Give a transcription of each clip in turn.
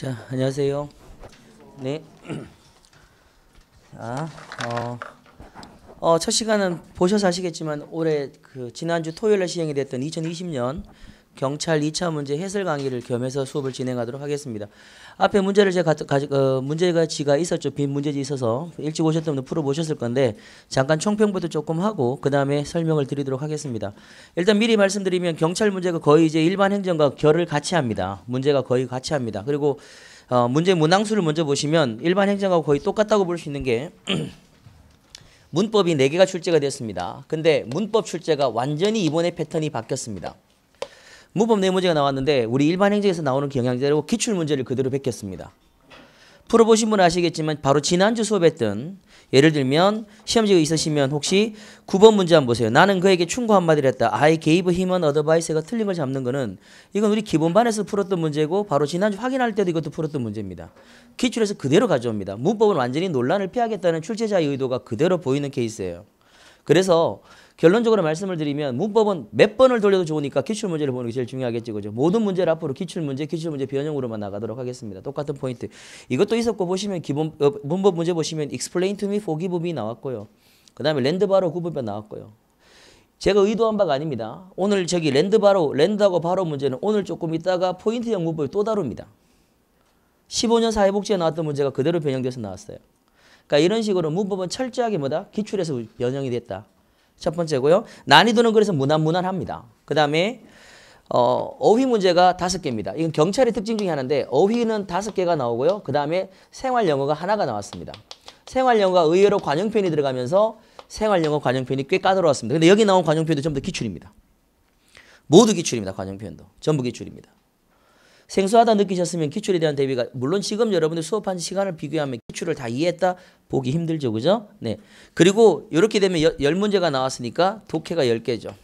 자, 안녕하세요. 네. 아, 어, 어, 첫 시간은 보셔서 아시겠지만 올해 그 지난주 토요일에 시행이 됐던 2020년 경찰 2차 문제 해설 강의를 겸해서 수업을 진행하도록 하겠습니다. 앞에 문제를 제가 가, 어, 문제가 지가 있었죠. 빈 문제지 있어서 일찍 오셨던 분들 풀어보셨을 건데 잠깐 총평부터 조금 하고 그 다음에 설명을 드리도록 하겠습니다. 일단 미리 말씀드리면 경찰 문제가 거의 이제 일반 행정과 결을 같이 합니다. 문제가 거의 같이 합니다. 그리고 어, 문제 문항수를 먼저 보시면 일반 행정하고 거의 똑같다고 볼 수 있는 게 문법이 4개가 출제가 됐습니다. 근데 문법 출제가 완전히 이번에 패턴이 바뀌었습니다. 무법내 네 문제가 나왔는데 우리 일반 행정에서 나오는 경향제로 기출 문제를 그대로 베꼈습니다. 풀어보신 분 아시겠지만 바로 지난주 수업했던 예를 들면 시험지가 있으시면 혹시 9번 문제 한번 보세요. 나는 그에게 충고 한마디를 했다. I gave him an advice가 틀린 걸 잡는 거는 이건 우리 기본반에서 풀었던 문제고 바로 지난주 확인할 때도 이것도 풀었던 문제입니다. 기출에서 그대로 가져옵니다. 문법은 완전히 논란을 피하겠다는 출제자의 의도가 그대로 보이는 케이스예요. 그래서 결론적으로 말씀을 드리면 문법은 몇 번을 돌려도 좋으니까 기출 문제를 보는 게 제일 중요하겠죠. 그죠? 모든 문제를 앞으로 기출 문제, 기출 문제 변형으로만 나가도록 하겠습니다. 똑같은 포인트. 이것도 있었고 보시면 기본 어, 문법 문제 보시면 explain to me forgive me 나왔고요. 그다음에 랜드바로 구분변 나왔고요. 제가 의도한 바가 아닙니다. 오늘 저기 랜드바로 랜드하고 바로 문제는 오늘 조금 있다가 포인트형 문법을 또 다룹니다. 15년 사회복지에 나왔던 문제가 그대로 변형돼서 나왔어요. 그러니까 이런 식으로 문법은 철저하게 뭐다? 기출에서 변형이 됐다. 첫 번째고요. 난이도는 그래서 무난무난합니다. 그 다음에 어, 어휘 문제가 다섯 개입니다. 이건 경찰의 특징 중에 하나인데 어휘는 다섯 개가 나오고요. 그 다음에 생활 영어가 하나가 나왔습니다. 생활 영어가 의외로 관용편이 들어가면서 생활 영어 관용편이 꽤 까다로웠습니다. 근데 여기 나온 관용편도 전부 다 기출입니다. 모두 기출입니다. 관용편도 전부 기출입니다. 생소하다 느끼셨으면 기출에 대한 대비가 물론 지금 여러분들 수업한 시간을 비교하면 기출을 다 이해했다 보기 힘들죠. 그죠? 네. 그리고 이렇게 되면 여, 열 문제가 나왔으니까 독해가 10개죠.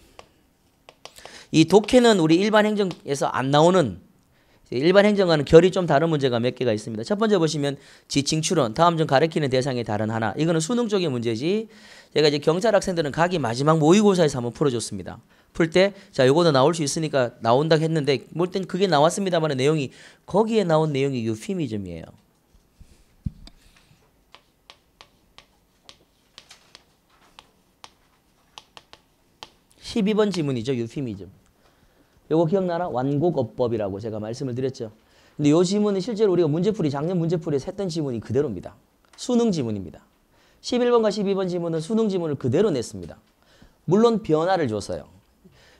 이 독해는 우리 일반 행정에서 안 나오는 일반 행정과는 결이 좀 다른 문제가 몇 개가 있습니다. 첫 번째 보시면 지칭 출원 다음 중 가리키는 대상이 다른 하나 이거는 수능 쪽의 문제지 제가 이제 경찰 학생들은 각이 마지막 모의고사에서 한번 풀어줬습니다. 풀 때자 요거도 나올 수 있으니까 나온다 했는데 뭘땐 뭐 그게 나왔습니다만 내용이 거기에 나온 내용이 유피미즘이에요. 12번 지문이죠. 유피미즘. 요거 기억나라? 완곡어법이라고 제가 말씀을 드렸죠. 근데 요 지문은 실제로 우리가 문제풀이 작년 문제풀이에서 했던 지문이 그대로입니다. 수능 지문입니다. 11번과 12번 지문은 수능 지문을 그대로 냈습니다. 물론 변화를 줬어요.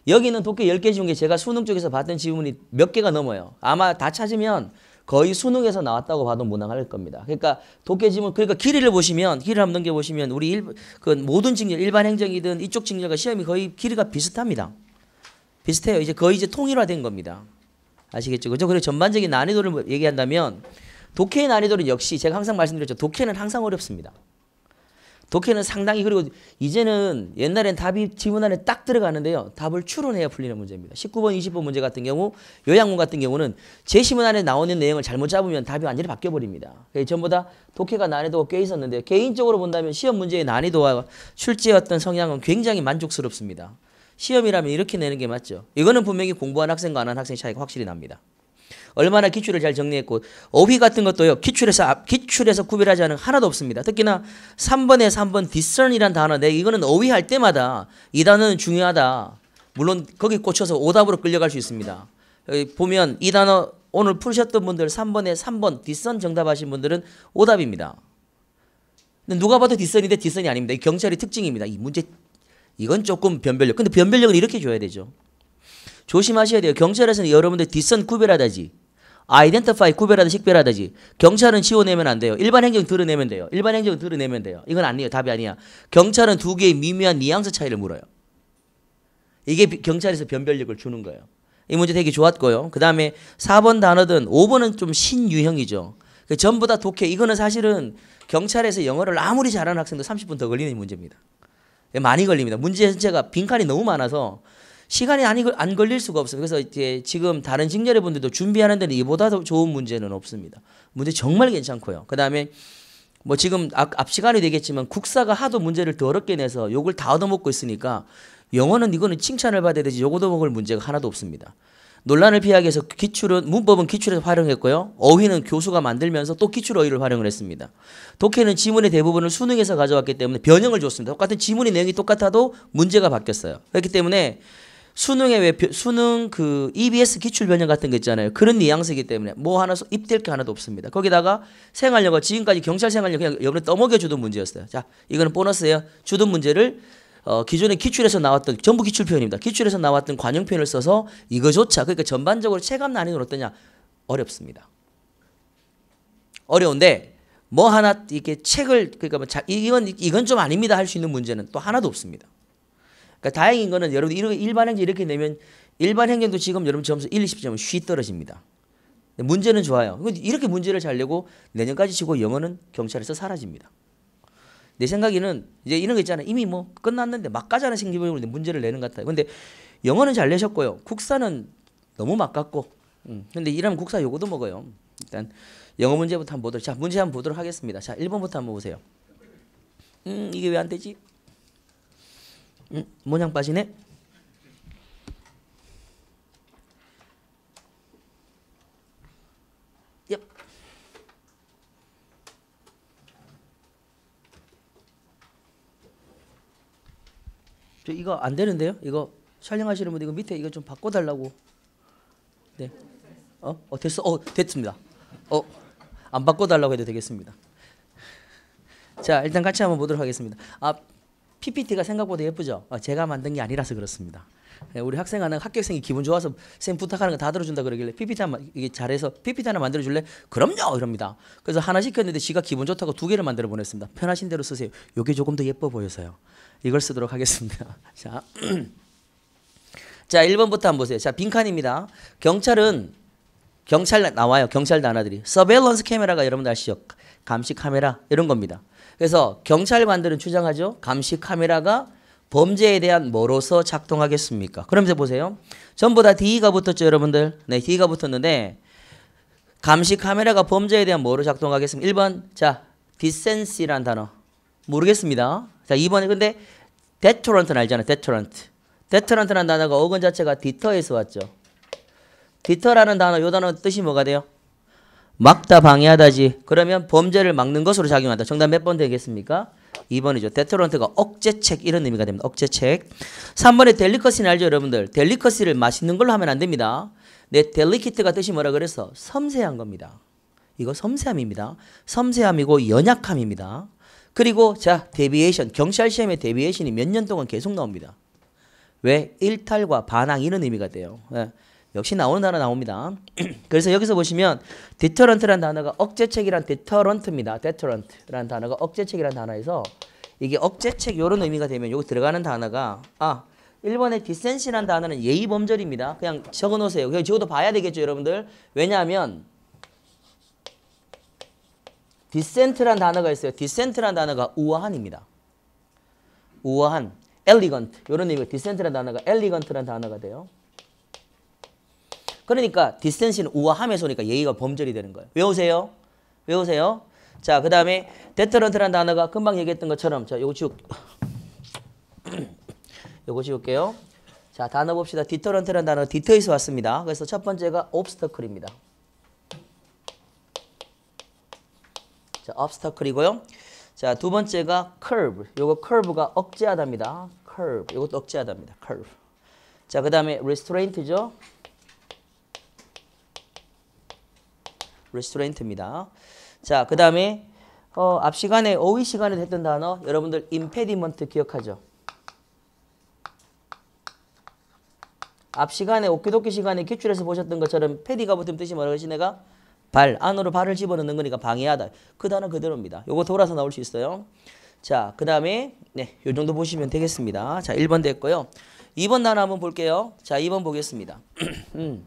여기는 도쿄 10개 중에 제가 수능 쪽에서 봤던 지문이 몇 개가 넘어요. 아마 다 찾으면 거의 수능에서 나왔다고 봐도 무난할 겁니다. 그러니까 도깨지문 그러니까 길이를 보시면 길이 한번 넘겨 보시면 우리 일, 그 모든 직렬 일반 행정이든 이쪽 직렬과 시험이 거의 길이가 비슷합니다. 비슷해요. 이제 거의 이제 통일화된 겁니다. 아시겠죠? 그죠? 그래서 전반적인 난이도를 뭐 얘기한다면 독해의 난이도는 역시 제가 항상 말씀드렸죠. 독해는 항상 어렵습니다. 독해는 상당히 그리고 이제는 옛날엔 답이 지문 안에 딱 들어가는데요. 답을 추론해야 풀리는 문제입니다. 19번, 20번 문제 같은 경우 요양문 같은 경우는 제시문 안에 나오는 내용을 잘못 잡으면 답이 완전히 바뀌어 버립니다. 전부 다 독해가 난이도가 꽤 있었는데 개인적으로 본다면 시험 문제의 난이도와 출제 어떤 성향은 굉장히 만족스럽습니다. 시험이라면 이렇게 내는 게 맞죠. 이거는 분명히 공부한 학생과 안 한 학생 차이가 확실히 납니다. 얼마나 기출을 잘 정리했고 어휘 같은 것도요. 기출에서 기출에서 구별하지 않은 하나도 없습니다. 특히나 3번에 3번 discern이란 단어내 이거는 어휘할 때마다 이 단어는 중요하다. 물론 거기 꽂혀서 오답으로 끌려갈 수 있습니다. 보면 이 단어 오늘 푸셨던 분들 3번에 3번 디선 정답하신 분들은 오답입니다. 근데 누가 봐도 디선인데 디선이 아닙니다. 이 경찰의 특징입니다. 이 문제 이건 조금 변별력. 근데 변별력은 이렇게 줘야 되죠. 조심하셔야 돼요. 경찰에서는 여러분들 디선 구별하다지 아이덴티파이 구별하다 식별하다지 경찰은 지워내면 안 돼요 일반 행정 드러내면 돼요 일반 행정 드러내면 돼요 이건 아니에요 답이 아니야 경찰은 두 개의 미묘한 뉘앙스 차이를 물어요 이게 경찰에서 변별력을 주는 거예요 이 문제 되게 좋았고요 그 다음에 4번 단어든 5번은 좀 신유형이죠 그 전부 다 독해 이거는 사실은 경찰에서 영어를 아무리 잘하는 학생도 30분 더 걸리는 문제입니다 예, 많이 걸립니다 문제 자체가 빈칸이 너무 많아서 시간이 안 걸릴 수가 없어요. 그래서 이제 지금 다른 직렬의 분들도 준비하는 데는 이보다 더 좋은 문제는 없습니다. 문제 정말 괜찮고요. 그 다음에 뭐 지금 앞, 앞 시간이 되겠지만 국사가 하도 문제를 더럽게 내서 욕을 다 얻어먹고 있으니까 영어는 이거는 칭찬을 받아야 되지 욕 얻어먹을 문제가 하나도 없습니다. 논란을 피하기 위해서 기출은 문법은 기출에서 활용했고요. 어휘는 교수가 만들면서 또 기출 어휘를 활용을 했습니다. 독해는 지문의 대부분을 수능에서 가져왔기 때문에 변형을 줬습니다. 똑같은 지문의 내용이 똑같아도 문제가 바뀌었어요. 그렇기 때문에 수능에 왜 수능 그 EBS 기출 변형 같은 거 있잖아요. 그런 뉘앙스이기 때문에 뭐 하나 입댈 게 하나도 없습니다. 거기다가 생활력을 지금까지 경찰 생활력 그냥 여러분 떠먹여 주던 문제였어요. 자, 이거는 보너스예요. 주던 문제를 어, 기존에 기출에서 나왔던 전부 기출 표현입니다. 기출에서 나왔던 관용 표현을 써서 이거조차 그러니까 전반적으로 체감 난이도는 어떠냐 어렵습니다. 어려운데 뭐 하나 이렇게 책을 그러니까 뭐 자, 이건 이건 좀 아닙니다 할 수 있는 문제는 또 하나도 없습니다. 그러니까 다행인 거는 여러분 이렇게 일반 행정 이렇게 내면 일반 행정도 지금 여러분 점수 1, 20점은 쉬 떨어집니다. 문제는 좋아요. 이렇게 문제를 잘 내고 내년까지 치고 영어는 경찰에서 사라집니다. 내 생각에는 이제 이런 거 있잖아요. 이미 뭐 끝났는데 막가자는 생기부로 문제를 내는 것 같아요. 근데 영어는 잘 내셨고요. 국사는 너무 막갔고. 음. 근데 이러면 국사 요거도 먹어요. 일단 영어 문제부터 한번 보도록. 자, 문제 한번 보도록 하겠습니다. 자, 1번부터 한번 보세요. 음, 이게 왜 안 되지? 응? 모양 빠지네? 저 이거 안 되는데요? 이거 촬영하시는 분 이거 밑에 이거 좀 바꿔달라고. 네. 어? 어 됐어? 어 됐습니다. 어안 바꿔달라고 해도 되겠습니다. 자 일단 같이 한번 보도록 하겠습니다. 앞 아, PPT가 생각보다 예쁘죠. 어, 제가 만든 게 아니라서 그렇습니다. 예, 우리 학생 하나 합격생이 기분 좋아서 쌤 부탁하는 거 다 들어준다 그러길래 PPT 하 이게 잘해서 PPT 하나 만들어 줄래? 그럼요 이럽니다. 그래서 하나 시켰는데 지가 기분 좋다고 두 개를 만들어 보냈습니다. 편하신 대로 쓰세요. 요게 조금 더 예뻐 보여서요. 이걸 쓰도록 하겠습니다. 자. 자, 1번부터 한번 보세요. 자, 빈칸입니다. 경찰은 경찰 나와요. 경찰 단어들이. 서베일런스 카메라가 여러분들 아시죠? 감시 카메라 이런 겁니다. 그래서 경찰관들은 주장하죠. 감시 카메라가 범죄에 대한 뭐로서 작동하겠습니까? 그러면서 보세요. 전부 다 D가 붙었죠, 여러분들. 네, D가 붙었는데 감시 카메라가 범죄에 대한 뭐로 작동하겠습니까? 1번. 자, 디센시란 단어. 모르겠습니다. 자, 2번에 근데 데터런트는 알잖아요. 데터런트. 데터런트라는 단어가 어근 자체가 디터에서 왔죠. 디터라는 단어, 요 단어 뜻이 뭐가 돼요? 막다 방해하다지. 그러면 범죄를 막는 것으로 작용한다. 정답 몇 번 되겠습니까? 2번이죠. 데터런트가 억제책 이런 의미가 됩니다. 억제책. 3번에 델리커시는 알죠, 여러분들? 델리커시를 맛있는 걸로 하면 안 됩니다. 네, 델리키트가 뜻이 뭐라 그래서 섬세한 겁니다. 이거 섬세함입니다. 섬세함이고 연약함입니다. 그리고 자, 데비에이션. 경찰 시험에 데비에이션이 몇 년 동안 계속 나옵니다. 왜? 일탈과 반항 이런 의미가 돼요. 네. 역시 나오는 단어 나옵니다. 그래서 여기서 보시면 deterrent란 단어가 억제책이란 deterrent입니다. deterrent란 단어가 억제책이란 단어에서 이게 억제책 이런 의미가 되면 여기 들어가는 단어가 아 1번에 디센시란 단어는 예의범절입니다. 그냥 적어놓으세요. 그냥 적어도 봐야 되겠죠 여러분들. 왜냐하면 디센트란 단어가 있어요. 디센트란 단어가 우아한입니다. 우아한, 엘리건트 이런 의미가 디센트란 단어가 엘리건트란 단어가 돼요. 그러니까 디센시는 우아함에서 오니까 예의가 범절이 되는 거예요. 외우세요. 외우세요. 자, 그 다음에 데터런트라는 단어가 금방 얘기했던 것처럼 자, 요거 지울 요거 지울게요. 자, 단어 봅시다. 디터런트라는 단어 디터에서 왔습니다. 그래서 첫 번째가 옵스터클입니다. 자, obstacle이고요. 자, 두 번째가 curve. 요거 curve가 억제하답니다. curve. 요것도 억제하답니다. curve. 자, 그 다음에 restraint죠. 레스토렌트입니다. 자, 그 다음에 어, 앞 시간에 어휘 시간에 했던 단어 여러분들 임페디먼트 기억하죠? 앞 시간에 오키도키 시간에 기출에서 보셨던 것처럼 패디가 붙으면 뜻이 뭐라고 했지 내가? 발 안으로 발을 집어넣는 거니까 방해하다. 그 단어 그대로입니다. 요거 돌아서 나올 수 있어요. 자, 그 다음에 네, 요 정도 보시면 되겠습니다. 자, 1번 됐고요. 2번 단어 한번 볼게요. 자, 2번 보겠습니다. 음.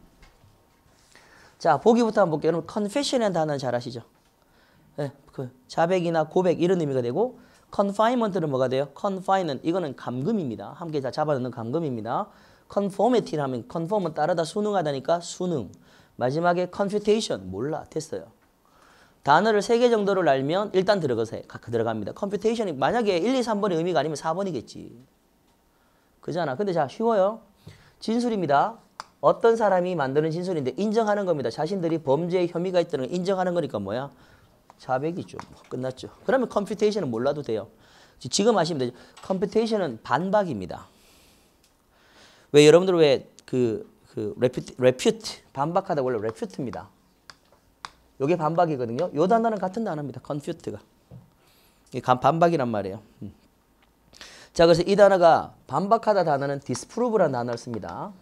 자, 보기부터 한번 볼게요. 여러분, confession이라는 단어는 잘 아시죠? 네, 그 자백이나 고백 이런 의미가 되고 confinement는 뭐가 돼요? confinement 이거는 감금입니다. 함께 다 잡아놓는 감금입니다. conformity를 하면 conform은 따르다 수능하다니까 수능. 마지막에 computation 몰라 됐어요. 단어를 세 개 정도를 알면 일단 들어가세요. 들어갑니다. computation이 만약에 1, 2, 3번의 의미가 아니면 4번이겠지. 그잖아. 근데 자 쉬워요. 진술입니다. 어떤 사람이 만드는 진술인데 인정하는 겁니다. 자신들이 범죄의 혐의가 있다는 걸 인정하는 거니까 뭐야? 자백이죠. 뭐 끝났죠. 그러면 컴퓨테이션은 몰라도 돼요. 지금 아시면 되죠. 컴퓨테이션은 반박입니다. 왜 여러분들 왜 그 그 레퓨트, 레퓨트 반박하다 원래 레퓨트입니다. 요게 반박이거든요. 요 단어는 같은 단어입니다. 컨퓨트가. 반박이란 말이에요. 음. 자, 그래서 이 단어가 반박하다 단어는 디스프루브라는 단어를 씁니다.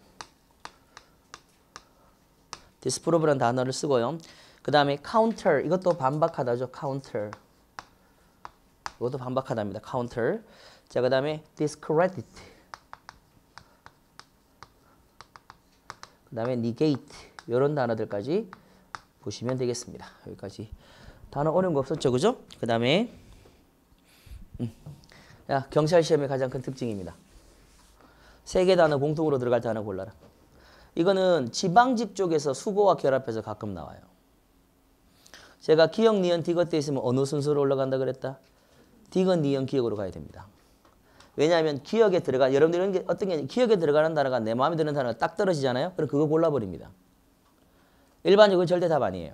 disprove라는 단어를 쓰고요. 그 다음에 counter 이것도 반박하다죠. counter 이것도 반박하답니다. counter 자그 다음에 discredit 그 다음에 negate 이런 단어들까지 보시면 되겠습니다. 여기까지 단어 어려운 거 없었죠. 그죠? 그 다음에 음. 경찰 시험의 가장 큰 특징입니다. 세 개 단어 공통으로 들어갈 단어 골라라. 이거는 지방직 쪽에서 수고와 결합해서 가끔 나와요. 제가 기억, 니은, 디귿 돼 있으면 어느 순서로 올라간다 그랬다? 디귿, 니은, 기억으로 가야 됩니다. 왜냐하면 기억에 들어가 여러분들 이런 게 어떤 게 기억에 들어가는 단어가 내 마음에 드는 단어가 딱 떨어지잖아요. 그럼 그거 골라버립니다. 일반적으로 절대 답 아니에요.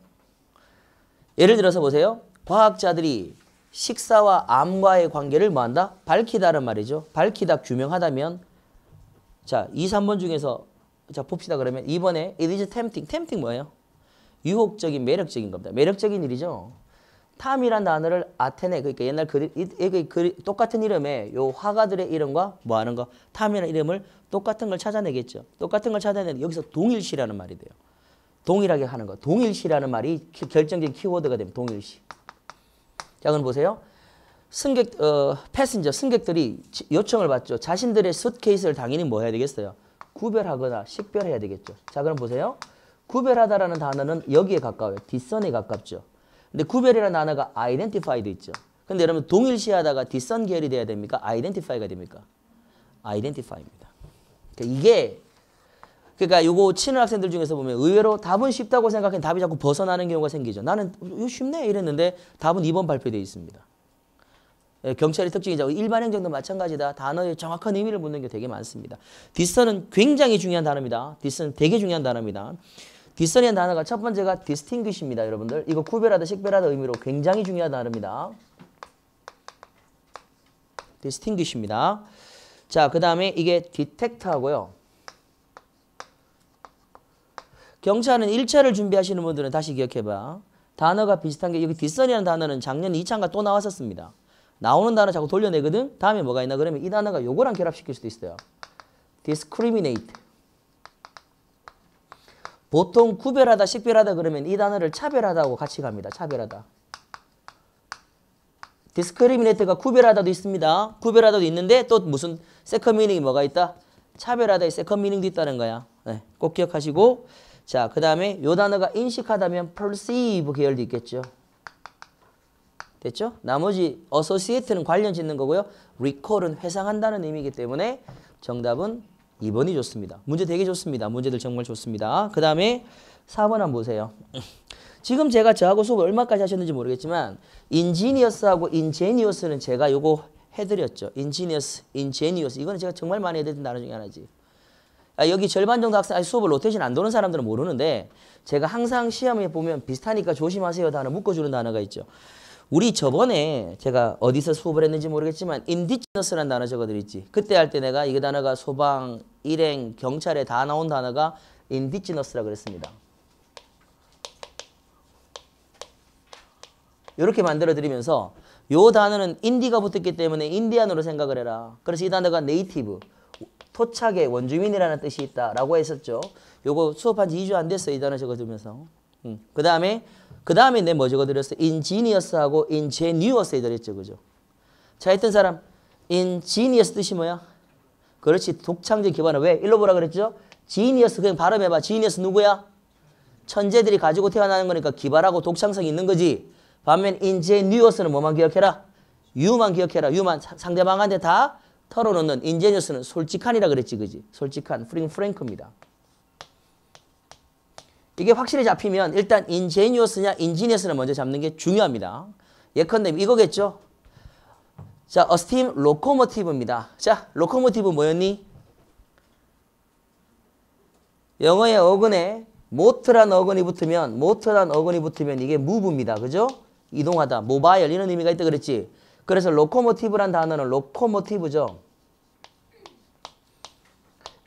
예를 들어서 보세요. 과학자들이 식사와 암과의 관계를 뭐한다? 밝히다란 말이죠. 밝히다, 규명하다면 자, 2, 3번 중에서 자 봅시다 그러면 이번에 it is tempting. tempting 뭐예요? 유혹적인, 매력적인 겁니다. 매력적인 일이죠. 탐이라는 단어를 아테네, 그러니까 옛날 그리, 이, 그리, 똑같은 이름에요 화가들의 이름과 뭐 하는 거, 탐이라는 이름을 똑같은 걸 찾아내겠죠. 똑같은 걸찾아내는 여기서 동일시라는 말이 돼요. 동일하게 하는 거. 동일시라는 말이 키, 결정적인 키워드가 됩니다. 동일시. 자, 그럼 보세요. 승객, 어, 패신저, 승객들이 요청을 받죠. 자신들의 숫케이스를 당연히 뭐 해야 되겠어요? 구별하거나 식별해야 되겠죠. 자 그럼 보세요. 구별하다라는 단어는 여기에 가까워요. 뒷선에 가깝죠. 근데 구별이라는 단어가 identified 있죠. 근데 여러분 동일시하다가 뒷선 계열이 돼야 됩니까? identify가 됩니까? identify입니다. 그러니까 이게 그러니까 이거 치는 학생들 중에서 보면 의외로 답은 쉽다고 생각해 답이 자꾸 벗어나는 경우가 생기죠. 나는 이거 쉽네 이랬는데 답은 2번 발표되어 있습니다. 예, 경찰의 특징이자 일반 행정도 마찬가지다. 단어의 정확한 의미를 묻는 게 되게 많습니다. 디스턴은 굉장히 중요한 단어입니다. 디스턴 되게 중요한 단어입니다. 디스턴이라는 단어가 첫 번째가 디스팅귀시입니다. 여러분들 이거 구별하다 식별하다 의미로 굉장히 중요한 단어입니다. 디스팅귀시입니다. 자, 그 다음에 이게 디텍터하고요. 경찰은 1차를 준비하시는 분들은 다시 기억해봐. 단어가 비슷한 게 여기 디선이라는 단어는 작년 2차가또 나왔었습니다. 나오는 단어 자꾸 돌려내거든. 다음에 뭐가 있나 그러면 이 단어가 요거랑 결합시킬 수도 있어요. discriminate. 보통 구별하다, 식별하다 그러면 이 단어를 차별하다고 같이 갑니다. 차별하다. discriminate가 구별하다도 있습니다. 구별하다도 있는데 또 무슨 second meaning이 뭐가 있다? 차별하다의 second meaning도 있다는 거야. 네, 꼭 기억하시고 자, 그 다음에 요 단어가 인식하다면 perceive 계열도 있겠죠. 됐죠? 나머지 associate는 관련 짓는 거고요. recall은 회상한다는 의미이기 때문에 정답은 2번이 좋습니다. 문제 되게 좋습니다. 문제들 정말 좋습니다. 그 다음에 4번 한번 보세요. 지금 제가 저하고 수업 을 얼마까지 하셨는지 모르겠지만 인지니어스하고 인제니어스는 제가 요거 해드렸죠. 인지니어스, 인제니어스 이거는 제가 정말 많이 해드린 단어 중에 하나지. 아, 여기 절반 정도 학생 아직 수업을 로테이션 안 도는 사람들은 모르는데 제가 항상 시험에 보면 비슷하니까 조심하세요 단어 묶어주는 단어가 있죠. 우리 저번에 제가 어디서 수업을 했는지 모르겠지만 인디지너스라는 단어 적어드렸지. 그때 할 때 내가 이 단어가 소방, 일행, 경찰에 다 나온 단어가 인디지너스라 그랬습니다. 이렇게 만들어드리면서 이 단어는 인디가 붙었기 때문에 인디안으로 생각을 해라. 그래서 이 단어가 네이티브, 토착의 원주민이라는 뜻이 있다라고 했었죠. 요거 수업한 지 2주 안 됐어요. 이 단어 적어두면서. 음. 그 다음에 그 다음에 내 뭐 적어드렸어? i n g e n 하고 i n g e n i o u 죠 그죠? 자, 했던 사람. i n g e n 뜻이 뭐야? 그렇지. 독창적 기반을 왜? 일로 보라 그랬죠? g e n i 그냥 발음해봐. g e n i 누구야? 천재들이 가지고 태어나는 거니까 기발하고 독창성이 있는 거지. 반면 i n g e n 는 뭐만 기억해라? 유만 기억해라. 유만 상대방한테 다 털어놓는 i n g e n 는 솔직한이라 그랬지. 그지? 솔직한. 프링 프랭크입니다. 이게 확실히 잡히면 일단 인제니어스냐 인지니어스를 먼저 잡는 게 중요합니다. 예컨대 이거겠죠? 자, 어스 t 로코모티브입니다 자, 로코모티브 뭐였니? 영어의 어근에 모트란 어근이 붙으면 모트란 어근이 붙으면 이게 무브입니다 그죠? 이동하다, 모바일 이런 의미가 있다 그랬지. 그래서 로코모티브란 단어는 로코모티브죠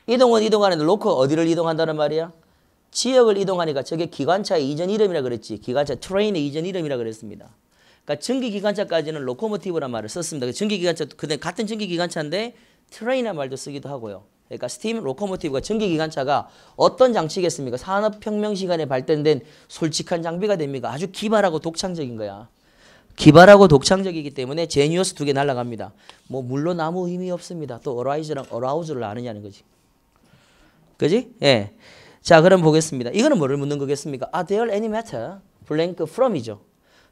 이동은 이동하는데 l o 어디를 이동한다는 말이야? 지역을 이동하니까 저게 기관차의 이전 이름이라 그랬지. 기관차 트레인의 이전 이름이라 그랬습니다. 그러니까 전기기관차까지는 로코모티브란 말을 썼습니다. 그 전기기관차 근데 같은 전기기관차인데 트레인이라는 말도 쓰기도 하고요. 그러니까 스팀 로코모티브가 전기기관차가 어떤 장치겠습니까? 산업혁명 시간에 발전된 솔직한 장비가 됩니까? 아주 기발하고 독창적인 거야. 기발하고 독창적이기 때문에 제니어스 두 개 날라갑니다. 뭐 물론 아무 의미 없습니다. 또 어라이즈랑 어라우즈를 아느냐는 거지. 그지? 예. 자, 그럼 보겠습니다. 이거는 뭐를 묻는 거겠습니까? 아, t h e r any matter? 블랭크 from이죠.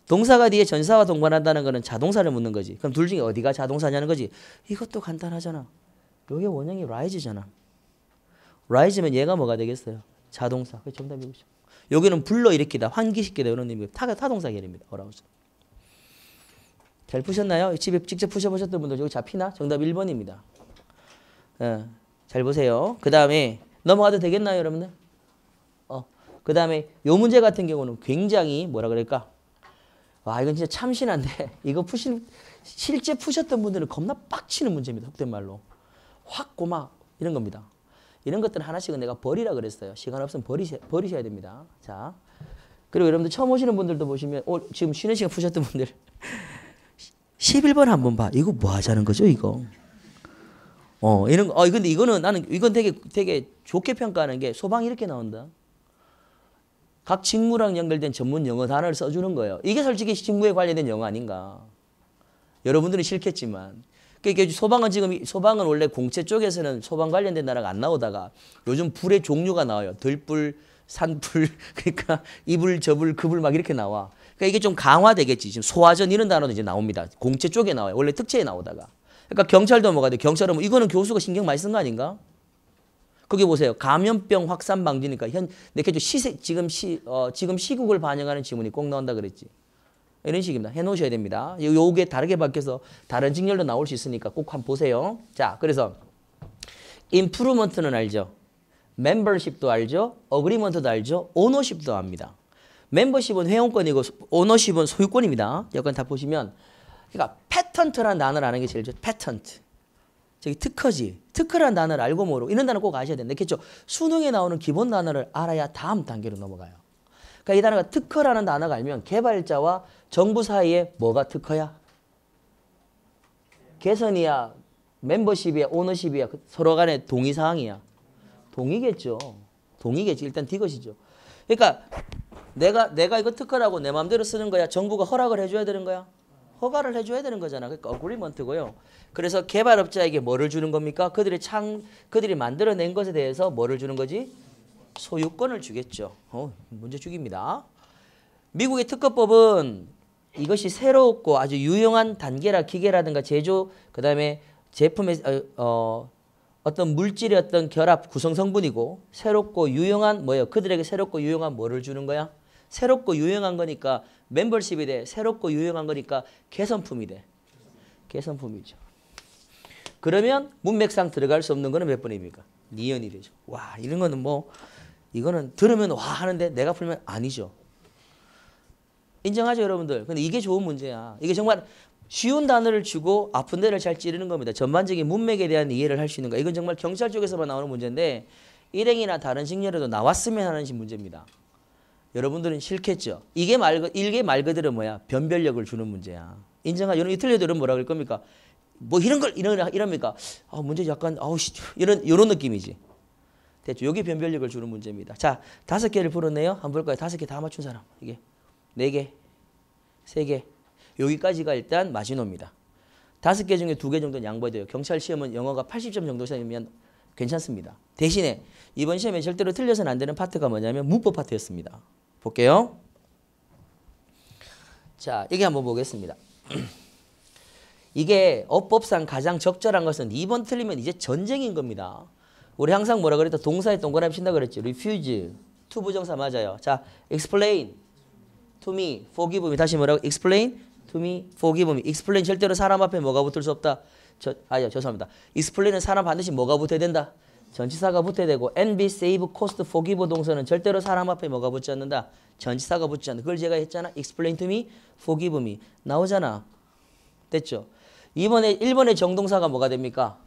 동사가 뒤에 전사와 동반한다는 거는 자동사를 묻는 거지. 그럼 둘 중에 어디가 자동사냐는 거지. 이것도 간단하잖아. 여기 원형이 rise잖아. rise면 얘가 뭐가 되겠어요? 자동사. 그 정답이죠. 여기는 불러일으키다, 환기시키다 이런 의미고 타, 타동사 개념입니다. 어라우스. 잘 푸셨나요? 집에 직접 푸셔보셨던 분들 여기 잡히나? 정답 1번입니다. 예, 잘 보세요. 그 다음에 넘어가도 되겠나요 여러분들? 그 다음에 요 문제 같은 경우는 굉장히 뭐라 그럴까? 와 아, 이건 진짜 참신한데 이거 푸신 실제 푸셨던 분들은 겁나 빡치는 문제입니다. 속된 말로. 확 고마 이런 겁니다. 이런 것들 하나씩은 내가 버리라 그랬어요. 시간 없으면 버리셔, 버리셔야 됩니다. 자 그리고 여러분들 처음 오시는 분들도 보시면 어, 지금 쉬는 시간 푸셨던 분들 11번 한번 봐. 이거 뭐 하자는 거죠 이거? 어 이런 어 근데 이거는 나는 이건 되게 되게 좋게 평가하는 게 소방 이렇게 나온다. 각 직무랑 연결된 전문 영어 단어를 써주는 거예요. 이게 솔직히 직무에 관련된 영어 아닌가. 여러분들은 싫겠지만. 그러니까 소방은 지금 소방은 원래 공채 쪽에서는 소방 관련된 단어가 안 나오다가 요즘 불의 종류가 나와요. 들불, 산불, 그러니까 이불, 저불, 그불 막 이렇게 나와. 그러니까 이게 좀 강화되겠지. 지금 소화전 이런 단어도 이제 나옵니다. 공채 쪽에 나와요. 원래 특채에 나오다가. 그러니까 경찰도 뭐가 돼? 경찰은 뭐 이거는 교수가 신경 많이 쓴 거 아닌가? 그게 보세요. 감염병 확산 방지니까 현 내켜줘 네, 시세 지금 시 어, 지금 시국을 반영하는 지문이 꼭 나온다 그랬지. 이런 식입니다. 해 놓으셔야 됩니다. 요게 다르게 바뀌어서 다른 직렬로 나올 수 있으니까 꼭 한번 보세요. 자, 그래서 임프루먼트는 알죠. 멤버십도 알죠. 어그리먼트도 알죠. 오너십도 압니다. 멤버십은 회원권이고 오너십은 소유권입니다. 여건 다 보시면 그러니까 패턴트라는 단어를 아는 게 제일 좋죠. 패턴트. 저기 특허지, 특허란 단어를 알고 모르고 이런 단어 꼭 아셔야 된다. 그렇죠? 수능에 나오는 기본 단어를 알아야 다음 단계로 넘어가요. 그러니까 이 단어가 특허라는 단어가 알면 개발자와 정부 사이에 뭐가 특허야? 개선이야, 멤버십이야, 오너십이야, 그 서로 간의 동의 사항이야. 동의겠죠. 동의겠지. 일단 디것이죠. 그러니까 내가 내가 이거 특허라고 내 마음대로 쓰는 거야. 정부가 허락을 해줘야 되는 거야. 허가를 해줘야 되는 거잖아. 그러니까 어그리먼트고요. 그래서 개발업자에게 뭐를 주는 겁니까? 그들이 창, 그들이 만들어낸 것에 대해서 뭐를 주는 거지? 소유권을 주겠죠. 어, 문제 죽입니다. 미국의 특허법은 이것이 새롭고 아주 유용한 단계라 기계라든가 제조 그다음에 제품의 어, 어, 떤 물질의 어떤 결합 구성 성분이고 새롭고 유용한 뭐예요? 그들에게 새롭고 유용한 뭐를 주는 거야? 새롭고 유용한 거니까 멤버십이 돼. 새롭고 유용한 거니까 개선품이 돼. 개선품이죠. 그러면 문맥상 들어갈 수 없는 거는 몇 번입니까? 니연이 되죠. 와 이런 거는 뭐 이거는 들으면 와 하는데 내가 풀면 아니죠. 인정하죠 여러분들. 근데 이게 좋은 문제야. 이게 정말 쉬운 단어를 주고 아픈 데를 잘 찌르는 겁니다. 전반적인 문맥에 대한 이해를 할 수 있는가. 이건 정말 경찰 쪽에서만 나오는 문제인데 일행이나 다른 식렬에도 나왔으면 하는 문제입니다. 여러분들은 싫겠죠. 이게 말, 일개 말 그대로 뭐야? 변별력을 주는 문제야. 인정하, 여이 틀려도 여 뭐라 그럴 겁니까? 뭐 이런 걸 이런 이럽니까? 아 문제 약간 아우씨 이런 이런 느낌이지. 대충 여기 변별력을 주는 문제입니다. 자 다섯 개를 풀었네요. 한번 볼까요? 다섯 개 다 맞춘 사람 이게 네 개, 세 개. 여기까지가 일단 마지노입니다. 다섯 개 중에 두 개 정도는 양보해요 경찰 시험은 영어가 80점 정도 시면 괜찮습니다. 대신에 이번 시험에 절대로 틀려서는 안 되는 파트가 뭐냐면 문법 파트였습니다. 볼게요. 자, 여기 한번 보겠습니다. 이게 어법상 가장 적절한 것은 2번 틀리면 이제 전쟁인 겁니다. 우리 항상 뭐라 그랬다? 동사에 동그라미 친다 그랬지. refuse. t 부정사 맞아요. 자, explain to me, forgive me. 다시 뭐라고? explain to me, forgive me. explain 절대로 사람 앞에 뭐가 붙을 수 없다. 저, 아니요, 죄송합니다. explain은 사람 반드시 뭐가 붙어야 된다? 전치사가 붙어야 되고 and be, save, cost, forgive 동사는 절대로 사람 앞에 뭐가 붙지 않는다? 전치사가 붙지 않는다. 그걸 제가 했잖아. explain to me, forgive me. 나오잖아. 됐죠? 이번에 1번의 정동사가 뭐가 됩니까?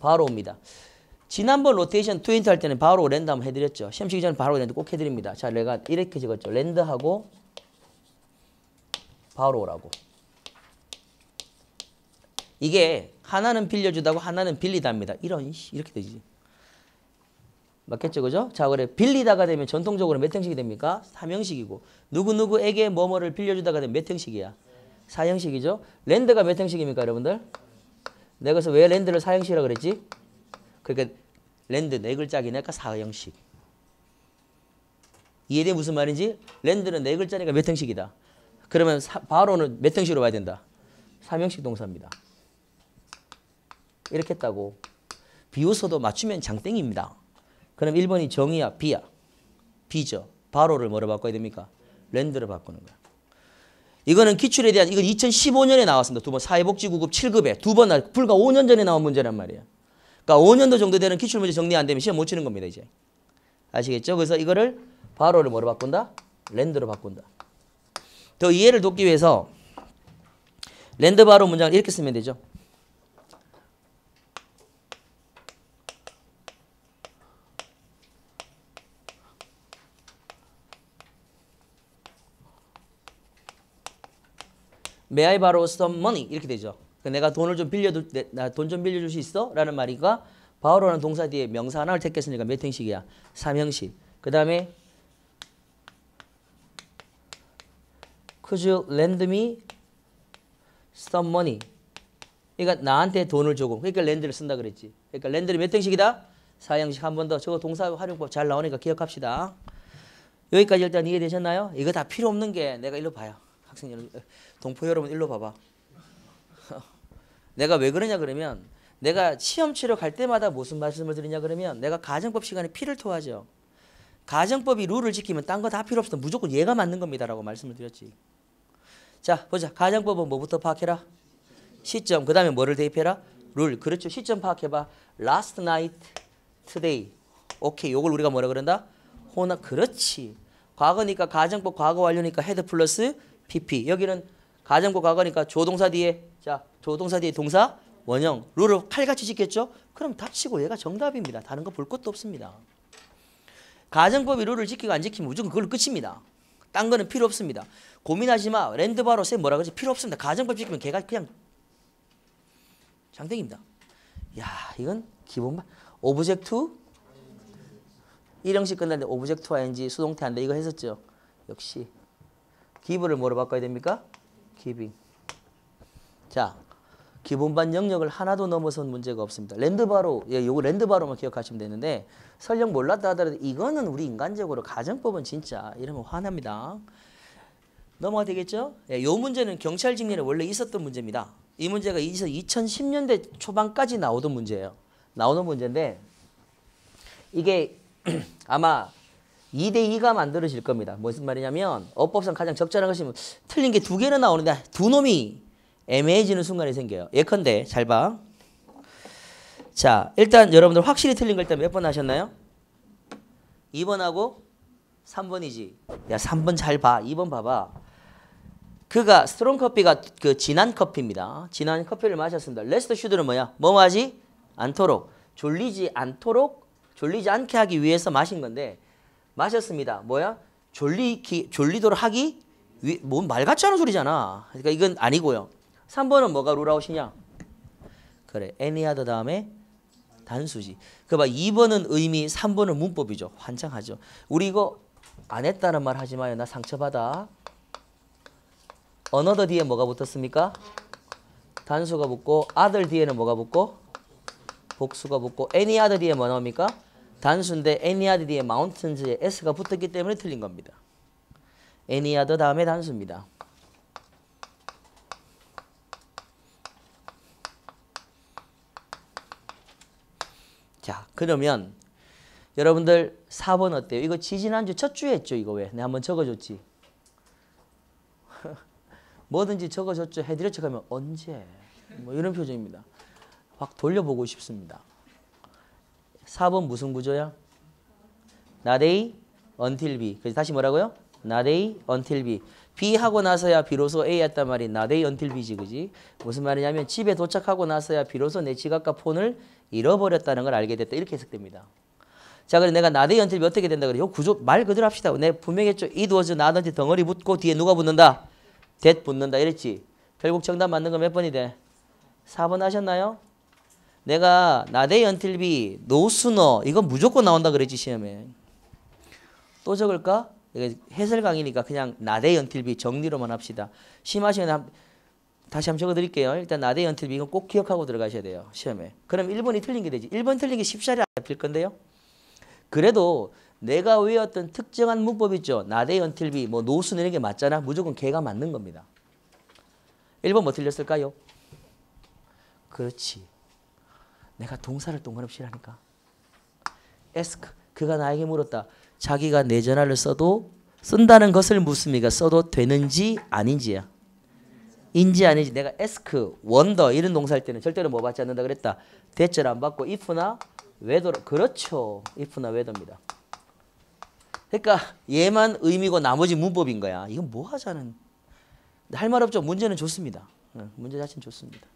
바로입니다. 지난번 로테이션 트윈트 할 때는 바로 랜덤 해드렸죠. 시험 시기 전에 바로 랜덤 꼭 해드립니다. 자, 내가 이렇게 적었죠. 랜드하고 바로라고. 이게 하나는 빌려주다고 하나는 빌리답니다. 이런 이렇게 되지. 맞겠죠, 그죠? 자, 그래 빌리다가 되면 전통적으로 몇 형식이 됩니까? 3형식이고 누구누구에게 뭐뭐를 빌려주다가 되면 몇 형식이야? 사형식이죠. 랜드가 몇 형식입니까, 여러분들? 내가 네 서왜 랜드를 사형식이라 그랬지? 그러니까 랜드 네 글자기니까 사형식. 이해돼 무슨 말인지? 랜드는 네 글자니까 몇 형식이다. 그러면 사, 바로는 몇 형식으로 봐야 된다? 3형식 동사입니다. 이렇게 했다고. 비웃어도 맞추면 장땡입니다. 그럼 1번이 정의야, 비야. 비죠. 바로를 뭐로 바꿔야 됩니까? 랜드로 바꾸는 거야. 이거는 기출에 대한 이건 2015년에 나왔습니다. 두 번 사회복지구급 7급에 두번 불과 5년 전에 나온 문제란 말이에요. 그러니까 5년도 정도 되는 기출 문제 정리 안 되면 시험 못 치는 겁니다. 이제 아시겠죠? 그래서 이거를 바로를 뭐로 바꾼다? 랜드로 바꾼다. 더 이해를 돕기 위해서 랜드 바로 문장을 이렇게 쓰면 되죠. May I borrow some money? 이렇게 되죠. 그 내가 돈을 좀 빌려줄 돈좀 빌려줄 수 있어? 라는 말이가 b o r r 라는 동사 뒤에 명사 하나를 택했으니까 몇 형식이야? 3형식. 그 다음에 Could you lend me some money? 그러니까 나한테 돈을 조금. 그러니까 렌드를 쓴다 그랬지. 그러니까 렌드는 몇 형식이다? 4형식 한 번 더. 저거 동사 활용법 잘 나오니까 기억합시다. 여기까지 일단 이해되셨나요? 이거 다 필요 없는 게 내가 일로 봐요. 학생 여러분, 어, 동포 여러분 일로 봐봐. 내가 왜 그러냐 그러면 내가 시험 치러 갈 때마다 무슨 말씀을 드리냐 그러면 내가 가정법 시간에 피를 토하죠. 가정법이 룰을 지키면 딴 거 다 필요 없어. 무조건 얘가 맞는 겁니다라고 말씀을 드렸지. 자 보자. 가정법은 뭐부터 파악해라? 시점. 그 다음에 뭐를 대입해라? 룰. 그렇죠. 시점 파악해봐. Last night, today. 오케이. 요걸 우리가 뭐라 그런다? 호나. 그렇지. 과거니까 가정법 과거 완료니까 헤드 플러스 PP. 여기는 가정부 과거니까 조동사 뒤에 자 조동사 뒤에 동사 원형 룰을 칼같이 지켰죠? 그럼 닥치고 얘가 정답입니다. 다른 거 볼 것도 없습니다. 가정법이 룰을 지키고 안 지키면 무조건 그걸로 끝입니다. 딴 거는 필요 없습니다. 고민하지 마. 랜드바로 쌤 뭐라 그러지? 필요 없습니다. 가정법 지키면 걔가 그냥 장땡입니다. 야 이건 기본만 오브젝트 일형식 끝났는데 오브젝트 와 n g 수동태 한다 이거 했었죠. 역시 기 i 를 뭐로 바꿔야 됩니까? g i 자, 기본반 영역을 하나도 넘어선 문제가 없습니다. 랜드바로, 예, 요거 랜드바로만 기억하시면 되는데 설령 몰랐다 하더라도 이거는 우리 인간적으로 가정법은 진짜 이러면 화납니다. 넘어가 되겠죠? 예, 요 문제는 경찰 직례에 원래 있었던 문제입니다. 이 문제가 2010년대 초반까지 나오던 문제예요. 나오는 문제인데 이게 아마 2대2가 만들어질 겁니다. 무슨 말이냐면 어법상 가장 적절한 것이 틀린 게 두 개는 나오는데 두 놈이 애매해지는 순간이 생겨요. 예컨대 잘 봐. 자 일단 여러분들 확실히 틀린 걸일몇번 하셨나요? 2번하고 3번이지. 야 3번 잘 봐. 2번 봐봐. 그가 스트롱 커피가 그 진한 커피입니다. 진한 커피를 마셨습니다. 레스트 슈드는 뭐야? 뭐하지? 않도록 졸리지 않도록 졸리지 않게 하기 위해서 마신 건데 마셨습니다. 뭐야? 졸리기, 졸리도록 하기? 뭔 말 같지 않은 소리잖아. 그러니까 이건 아니고요. 3번은 뭐가 룰아웃이냐? 그래, 애니하다 다음에 단수지. 그 봐, 2번은 의미, 3번은 문법이죠. 환장하죠. 우리 이거 안 했다는 말 하지 마요. 나 상처받아. 언어더 뒤에 뭐가 붙었습니까? 단수가 붙고 아들 뒤에는 뭐가 붙고? 복수가 붙고 애니 아들 뒤에 뭐 나옵니까? 단순인데 any 뒤에 mountains s가 붙었기 때문에 틀린 겁니다. any o 다음에 단수입니다. 자 그러면 여러분들 4번 어때요? 이거 지지난주 첫 주에 했죠 이거 왜? 내가 네, 한번 적어줬지. 뭐든지 적어줬죠. 해드렸죠 하면 언제? 뭐 이런 표정입니다. 확 돌려보고 싶습니다. 4번 무슨 구조야? Not A, until B. 그래서 다시 뭐라고요? Not A, until B. B 하고 나서야 비로소 A 였단 말이 Not A, until B지, 그지? 무슨 말이냐면 집에 도착하고 나서야 비로소 내 지갑과 폰을 잃어버렸다는 걸 알게 됐다. 이렇게 해석됩니다. 자, 그럼 내가 Not A, until B 어떻게 된다 그래요? 구조 말 그대로 합시다. 내분명 했죠. It was not 덩어리 붙고 뒤에 누가 붙는다? that 붙는다 이랬지. 결국 정답 맞는 거 몇 번이 돼? 4번 하셨나요? 내가 나대 연틸비 노순어 이건 무조건 나온다 그랬지 시험에 또 적을까? 해설 강의니까 그냥 나대 연틸비 정리로만 합시다. 심하시면 한, 다시 한번 적어드릴게요. 일단 나대 연틸비 이건 꼭 기억하고 들어가셔야 돼요. 시험에. 그럼 1번이 틀린 게 되지. 1번 틀린 게 쉽사리 안 잡힐 건데요. 그래도 내가 왜 어떤 특정한 문법 있죠. 나대 연틸비뭐 노순 이런 게 맞잖아. 무조건 걔가 맞는 겁니다. 1번 뭐 틀렸을까요? 그렇지. 내가 동사를 동그라미 라니까 에스크 그가 나에게 물었다. 자기가 내 전화를 써도 쓴다는 것을 묻습니까? 써도 되는지 아닌지야. 인지 아닌지 내가 에스크, 원더 이런 동사할 때는 절대로 뭐 받지 않는다 그랬다. 대절 안 받고 if나 whether 그렇죠. if나 whether입니다. 그러니까 얘만 의미고 나머지 문법인 거야. 이건 뭐 하자는 할 말 없죠. 문제는 좋습니다. 문제 자체는 좋습니다.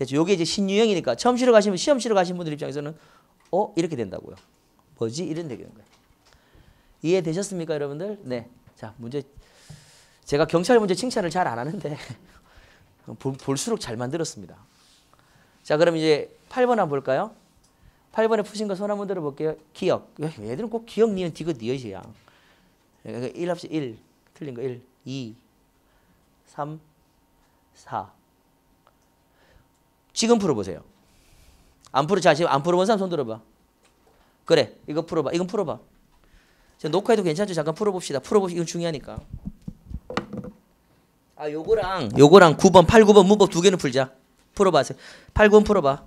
됐죠. 요게 이제 신유형이니까 처음 시러 가시면 시험 시러 가신 분들 입장에서는 어 이렇게 된다고요. 뭐지 이런 되는 거예요. 이해되셨습니까, 여러분들? 네. 자, 문제 제가 경찰 문제 칭찬을 잘 안 하는데 볼, 수록잘 만들었습니다. 자, 그럼 이제 8번 한번 볼까요? 8번에 푸신 거 손 한번 들어 볼게요. 기억. 얘들은 꼭 기억 니은 디귿 니엇이야. 1 그러니까 합시 1. 틀린 거 1. 2. 3. 4. 지금 풀어보세요. 안 풀어 자신 안 풀어본 사람 손 들어봐. 그래 이거 풀어봐. 이건 풀어봐. 지금 녹화해도 괜찮죠? 잠깐 풀어봅시다. 풀어봅시다. 이건 중요하니까. 아 요거랑 요거랑 9번 8, 9번 문법 두 개는 풀자. 풀어봐 8, 9번 풀어봐.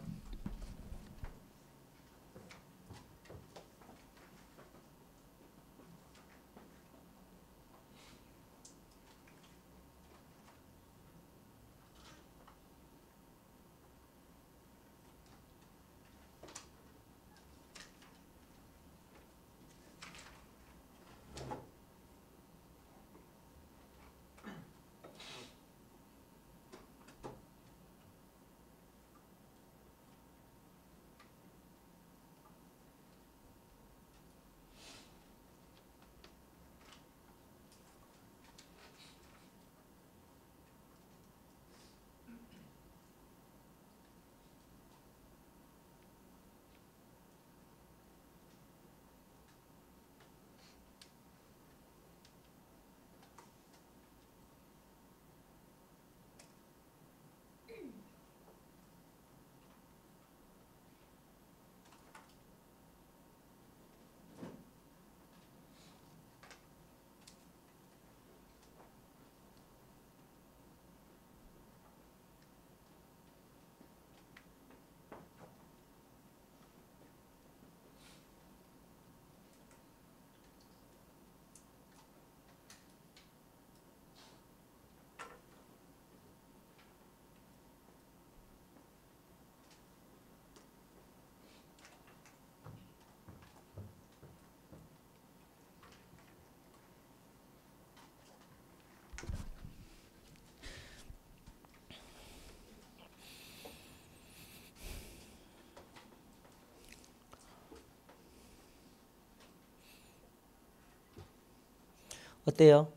어때요?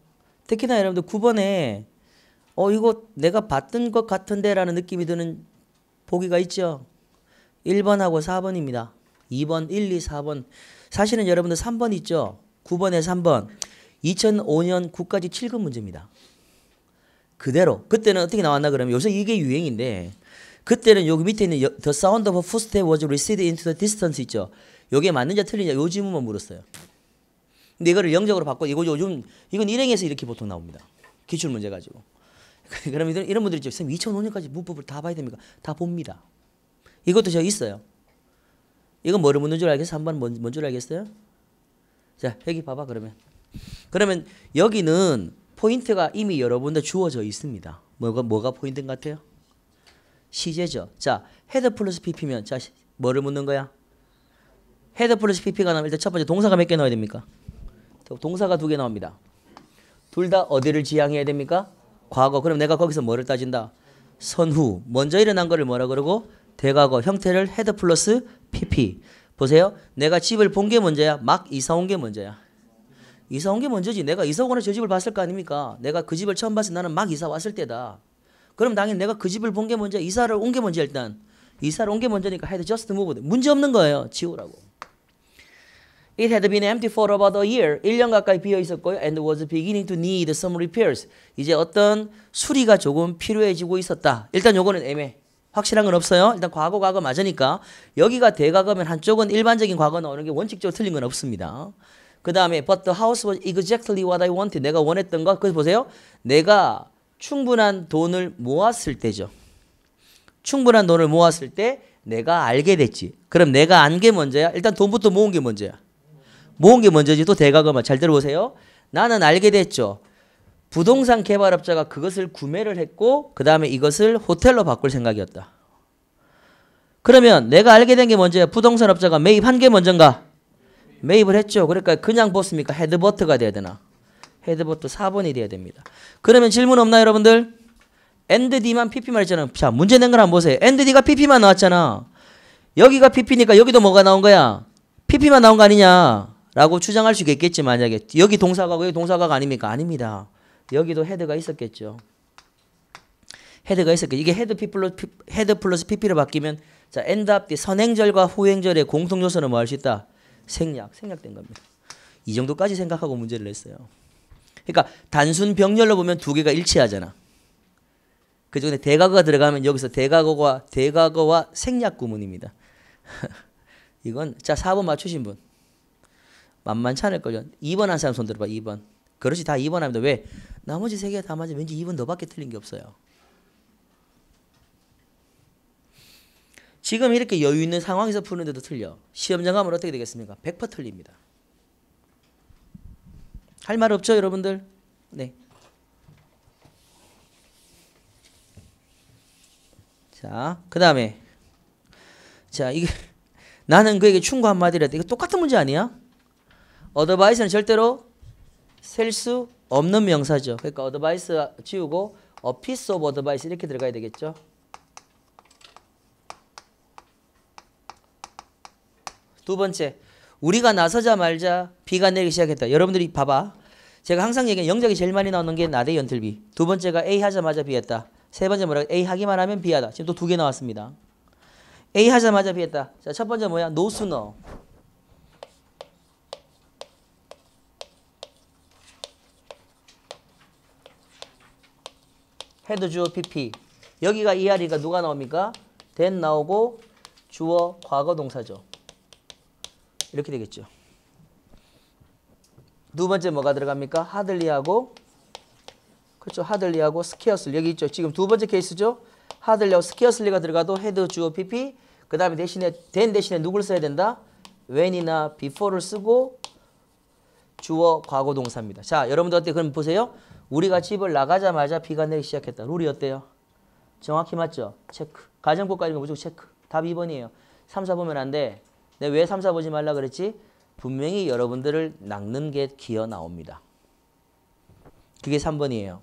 특히나 여러분들 9번에 어 이거 내가 봤던 것 같은데 라는 느낌이 드는 보기가 있죠. 1번하고 4번입니다. 2번, 1, 2, 4번. 사실은 여러분들 3번 있죠. 9번에 3번. 2005년 9까지 7급 문제입니다. 그대로. 그때는 어떻게 나왔나 그러면 요새 이게 유행인데 그때는 여기 밑에 있는 The sound of a footstep was receded into the distance 있죠. 요게 맞는지 틀리냐 요 질문만 물었어요. 근데 이거를 영적으로 바꿔 이거 요즘 이건 일행에서 이렇게 보통 나옵니다. 기출 문제 가지고. 그럼 이런, 이런 분들이 있죠. 선생님 2005년까지 문법을 다 봐야 됩니까? 다 봅니다. 이것도 저 있어요. 이건 뭐를 묻는 줄 알겠어요? 3번 뭔, 뭔줄 알겠어요? 자 여기 봐봐 그러면. 그러면 여기는 포인트가 이미 여러분들 주어져 있습니다. 뭐가 뭐가 포인트인 것 같아요? 시제죠. 자 헤드 플러스 PP면 자 뭐를 묻는 거야? 헤드 플러스 PP가 나면 일단 첫 번째 동사가 몇 개 나와야 됩니까? 동사가 두 개 나옵니다. 둘 다 어디를 지향해야 됩니까? 과거. 그럼 내가 거기서 뭐를 따진다? 선후. 먼저 일어난 거를 뭐라 그러고? 대과거. 형태를 헤드 플러스 PP. 보세요. 내가 집을 본 게 먼저야. 막 이사 온 게 먼저야. 이사 온 게 먼저지. 내가 이사 오거나 저 집을 봤을 거 아닙니까? 내가 그 집을 처음 봤을 나는 막 이사 왔을 때다. 그럼 당연히 내가 그 집을 본 게 먼저, 이사를 온 게 먼저 일단. 이사를 온 게 먼저니까 헤드 저스트 무브. 문제 없는 거예요. 지우라고. It had been empty for about a year. 1년 가까이 비어 있었고요. And was beginning to need some repairs. 이제 어떤 수리가 조금 필요해지고 있었다. 일단 요거는 애매. 확실한 건 없어요. 일단 과거 과거 맞으니까 여기가 대과거면 한쪽은 일반적인 과거 나오는 게 원칙적으로 틀린 건 없습니다. 그 다음에 but the house was exactly what I wanted. 내가 원했던 거. 그래서 보세요. 내가 충분한 돈을 모았을 때죠. 충분한 돈을 모았을 때 내가 알게 됐지. 그럼 내가 안 게 먼저야? 일단 돈부터 모은 게 먼저야. 모은 게 먼저지 또 대가금을 잘 들어보세요. 나는 알게 됐죠. 부동산 개발업자가 그것을 구매를 했고 그 다음에 이것을 호텔로 바꿀 생각이었다. 그러면 내가 알게 된 게 먼저야. 부동산 업자가 매입한 게 먼저인가? 매입을 했죠. 그러니까 그냥 보습니까 헤드버트가 돼야 되나? 헤드버트 4번이 돼야 됩니다. 그러면 질문 없나 여러분들? 엔드 D만 p p 말했잖아자 문제 낸걸 한번 보세요. 엔드 D가 PP만 나왔잖아. 여기가 PP니까 여기도 뭐가 나온 거야? PP만 나온 거 아니냐? 라고 추정할 수 있겠지 만약에 여기 동사가고 여기 동사과가 아닙니까? 아닙니다. 여기도 헤드가 있었겠죠. 헤드가 있었겠죠. 이게 헤드 피플러 헤드 플러스 PP로 바뀌면 자, 엔드 d up 선행절과 후행절의 공통 요소는 뭐 할 수 있다? 생략, 생략된 겁니다. 이 정도까지 생각하고 문제를 냈어요. 그러니까 단순 병렬로 보면 두 개가 일치하잖아. 그 중에 대과거가 들어가면 여기서 대과거와 대과거와 생략 구문입니다. 이건 자, 4번 맞추신 분. 만만치 않을 거죠. 2번 한 사람 손 들어봐. 2번. 그릇이 다 2번 합니다. 왜? 나머지 세 개 다 맞아. 왠지 2번 너밖에 틀린 게 없어요. 지금 이렇게 여유 있는 상황에서 푸는데도 틀려. 시험장 가면 어떻게 되겠습니까? 100% 틀립니다. 할 말 없죠, 여러분들? 네. 자, 그 다음에. 자, 이게 나는 그에게 충고 한마디를 했다. 이거 똑같은 문제 아니야? 어드바이스는 절대로 셀 수 없는 명사죠. 그러니까 어드바이스 지우고 어 피스 오브 어드바이스 이렇게 들어가야 되겠죠. 두 번째, 우리가 나서자 말자 비가 내리기 시작했다. 여러분들이 봐봐. 제가 항상 얘기한 영작이 제일 많이 나오는 게 나대 연틀비. 두 번째가 A 하자마자 비 했다. 세 번째 뭐라 고 A 하기만 하면 비 하다. 지금 또 두 개 나왔습니다. A 하자마자 비 했다. 자, 첫 번째 뭐야? 노 no 너 No. h a 주어 PP 여기가 ER이가 누가 나옵니까? t 나오고 주어 과거 동사죠. 이렇게 되겠죠. 두 번째 뭐가 들어갑니까? 하들리하고 그렇죠. 하들리하고 스키어슬 여기 있죠. 지금 두 번째 케이스죠. 하들리하고 스키어슬리가 들어가도 헤드 주어 PP 그 다음에 대신에 t 대신에 누굴 써야 된다? when이나 before를 쓰고 주어 과거 동사입니다. 자 여러분들 어때 그럼 보세요. 우리가 집을 나가자마자 비가 내리기 시작했다. 룰이 어때요? 정확히 맞죠? 체크. 가정법과 이런 무조건 체크. 답 2번이에요. 3, 4 보면 안 돼. 내가 왜 3, 4 보지 말라 그랬지? 분명히 여러분들을 낚는 게 기어 나옵니다. 그게 3번이에요.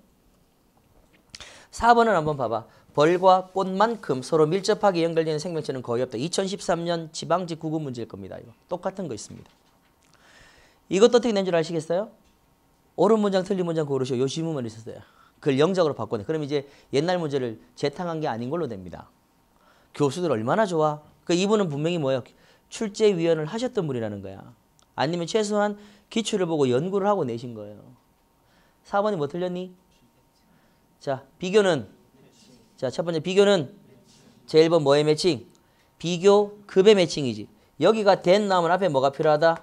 4번은 한번 봐봐. 벌과 꽃만큼 서로 밀접하게 연결되는 생명체는 거의 없다. 2013년 지방직 구급 문제일 겁니다. 이거. 똑같은 거 있습니다. 이것도 어떻게 낸줄 아시겠어요? 옳은 문장, 틀린 문장 고르시오. 요 질문만 있었어요. 그걸 영작으로 바꿔내. 그럼 이제 옛날 문제를 재탕한 게 아닌 걸로 됩니다. 교수들 얼마나 좋아. 그 이분은 분명히 뭐예요? 출제위원을 하셨던 분이라는 거야. 아니면 최소한 기출을 보고 연구를 하고 내신 거예요. 4번이 뭐 틀렸니? 자, 비교는 자, 첫 번째 비교는 제1번 뭐의 매칭? 비교 급의 매칭이지. 여기가 된 나오면 앞에 뭐가 필요하다?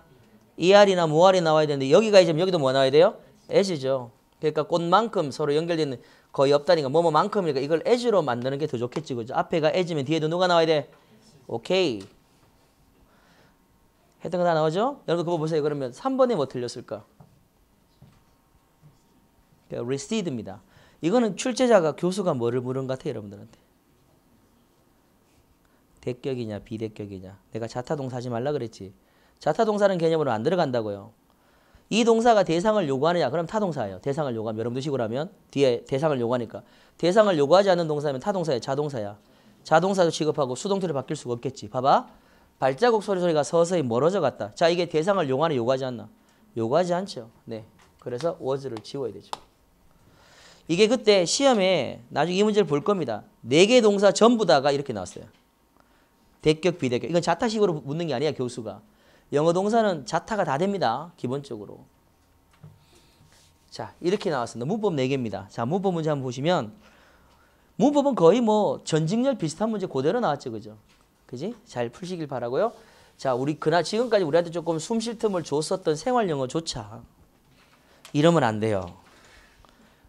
ER이나 무알이 나와야 되는데 여기가 이제 여기도 뭐 나와야 돼요? 에지죠. 그러니까 꽃만큼 서로 연결되는 거의 없다니까 뭐뭐만큼이니까 이걸 에지로 만드는 게 더 좋겠지 그죠? 앞에가 에지면 뒤에도 누가 나와야 돼? 오케이. 했던 거 다 나오죠? 여러분 그거 보세요. 그러면 3번에 뭐 틀렸을까? 그러니까 received입니다. 이거는 출제자가 교수가 뭐를 물은 것 같아 여러분들한테. 대격이냐 비대격이냐. 내가 자타동사지 말라 그랬지. 자, 타동사는 개념으로 안 들어간다고요. 이 동사가 대상을 요구하느냐? 그럼 타동사예요. 대상을 요구하면 여러분들 식으로 면 뒤에 대상을 요구하니까 대상을 요구하지 않는 동사면 타동사야 자동사야. 자동사도 취급하고 수동태로 바뀔 수가 없겠지. 봐봐. 발자국 소리 소리가 서서히 멀어져 갔다. 자, 이게 대상을 요구하는 요구하지 않나? 요구하지 않죠. 네. 그래서 w a 를 지워야 되죠. 이게 그때 시험에 나중에 이 문제를 볼 겁니다. 네 개 동사 전부 다가 이렇게 나왔어요. 대격, 비대격. 이건 자타식으로 묻는 게 아니야, 교수가. 영어 동사는 자타가 다 됩니다. 기본적으로. 자, 이렇게 나왔습니다. 문법 4개입니다. 자, 문법 문제 한번 보시면 문법은 거의 뭐 전직렬 비슷한 문제 그대로 나왔죠. 그죠? 그지? 잘 푸시길 바라고요. 자, 우리 그나 지금까지 우리한테 조금 숨쉴 틈을 줬었던 생활 영어조차 이러면 안 돼요.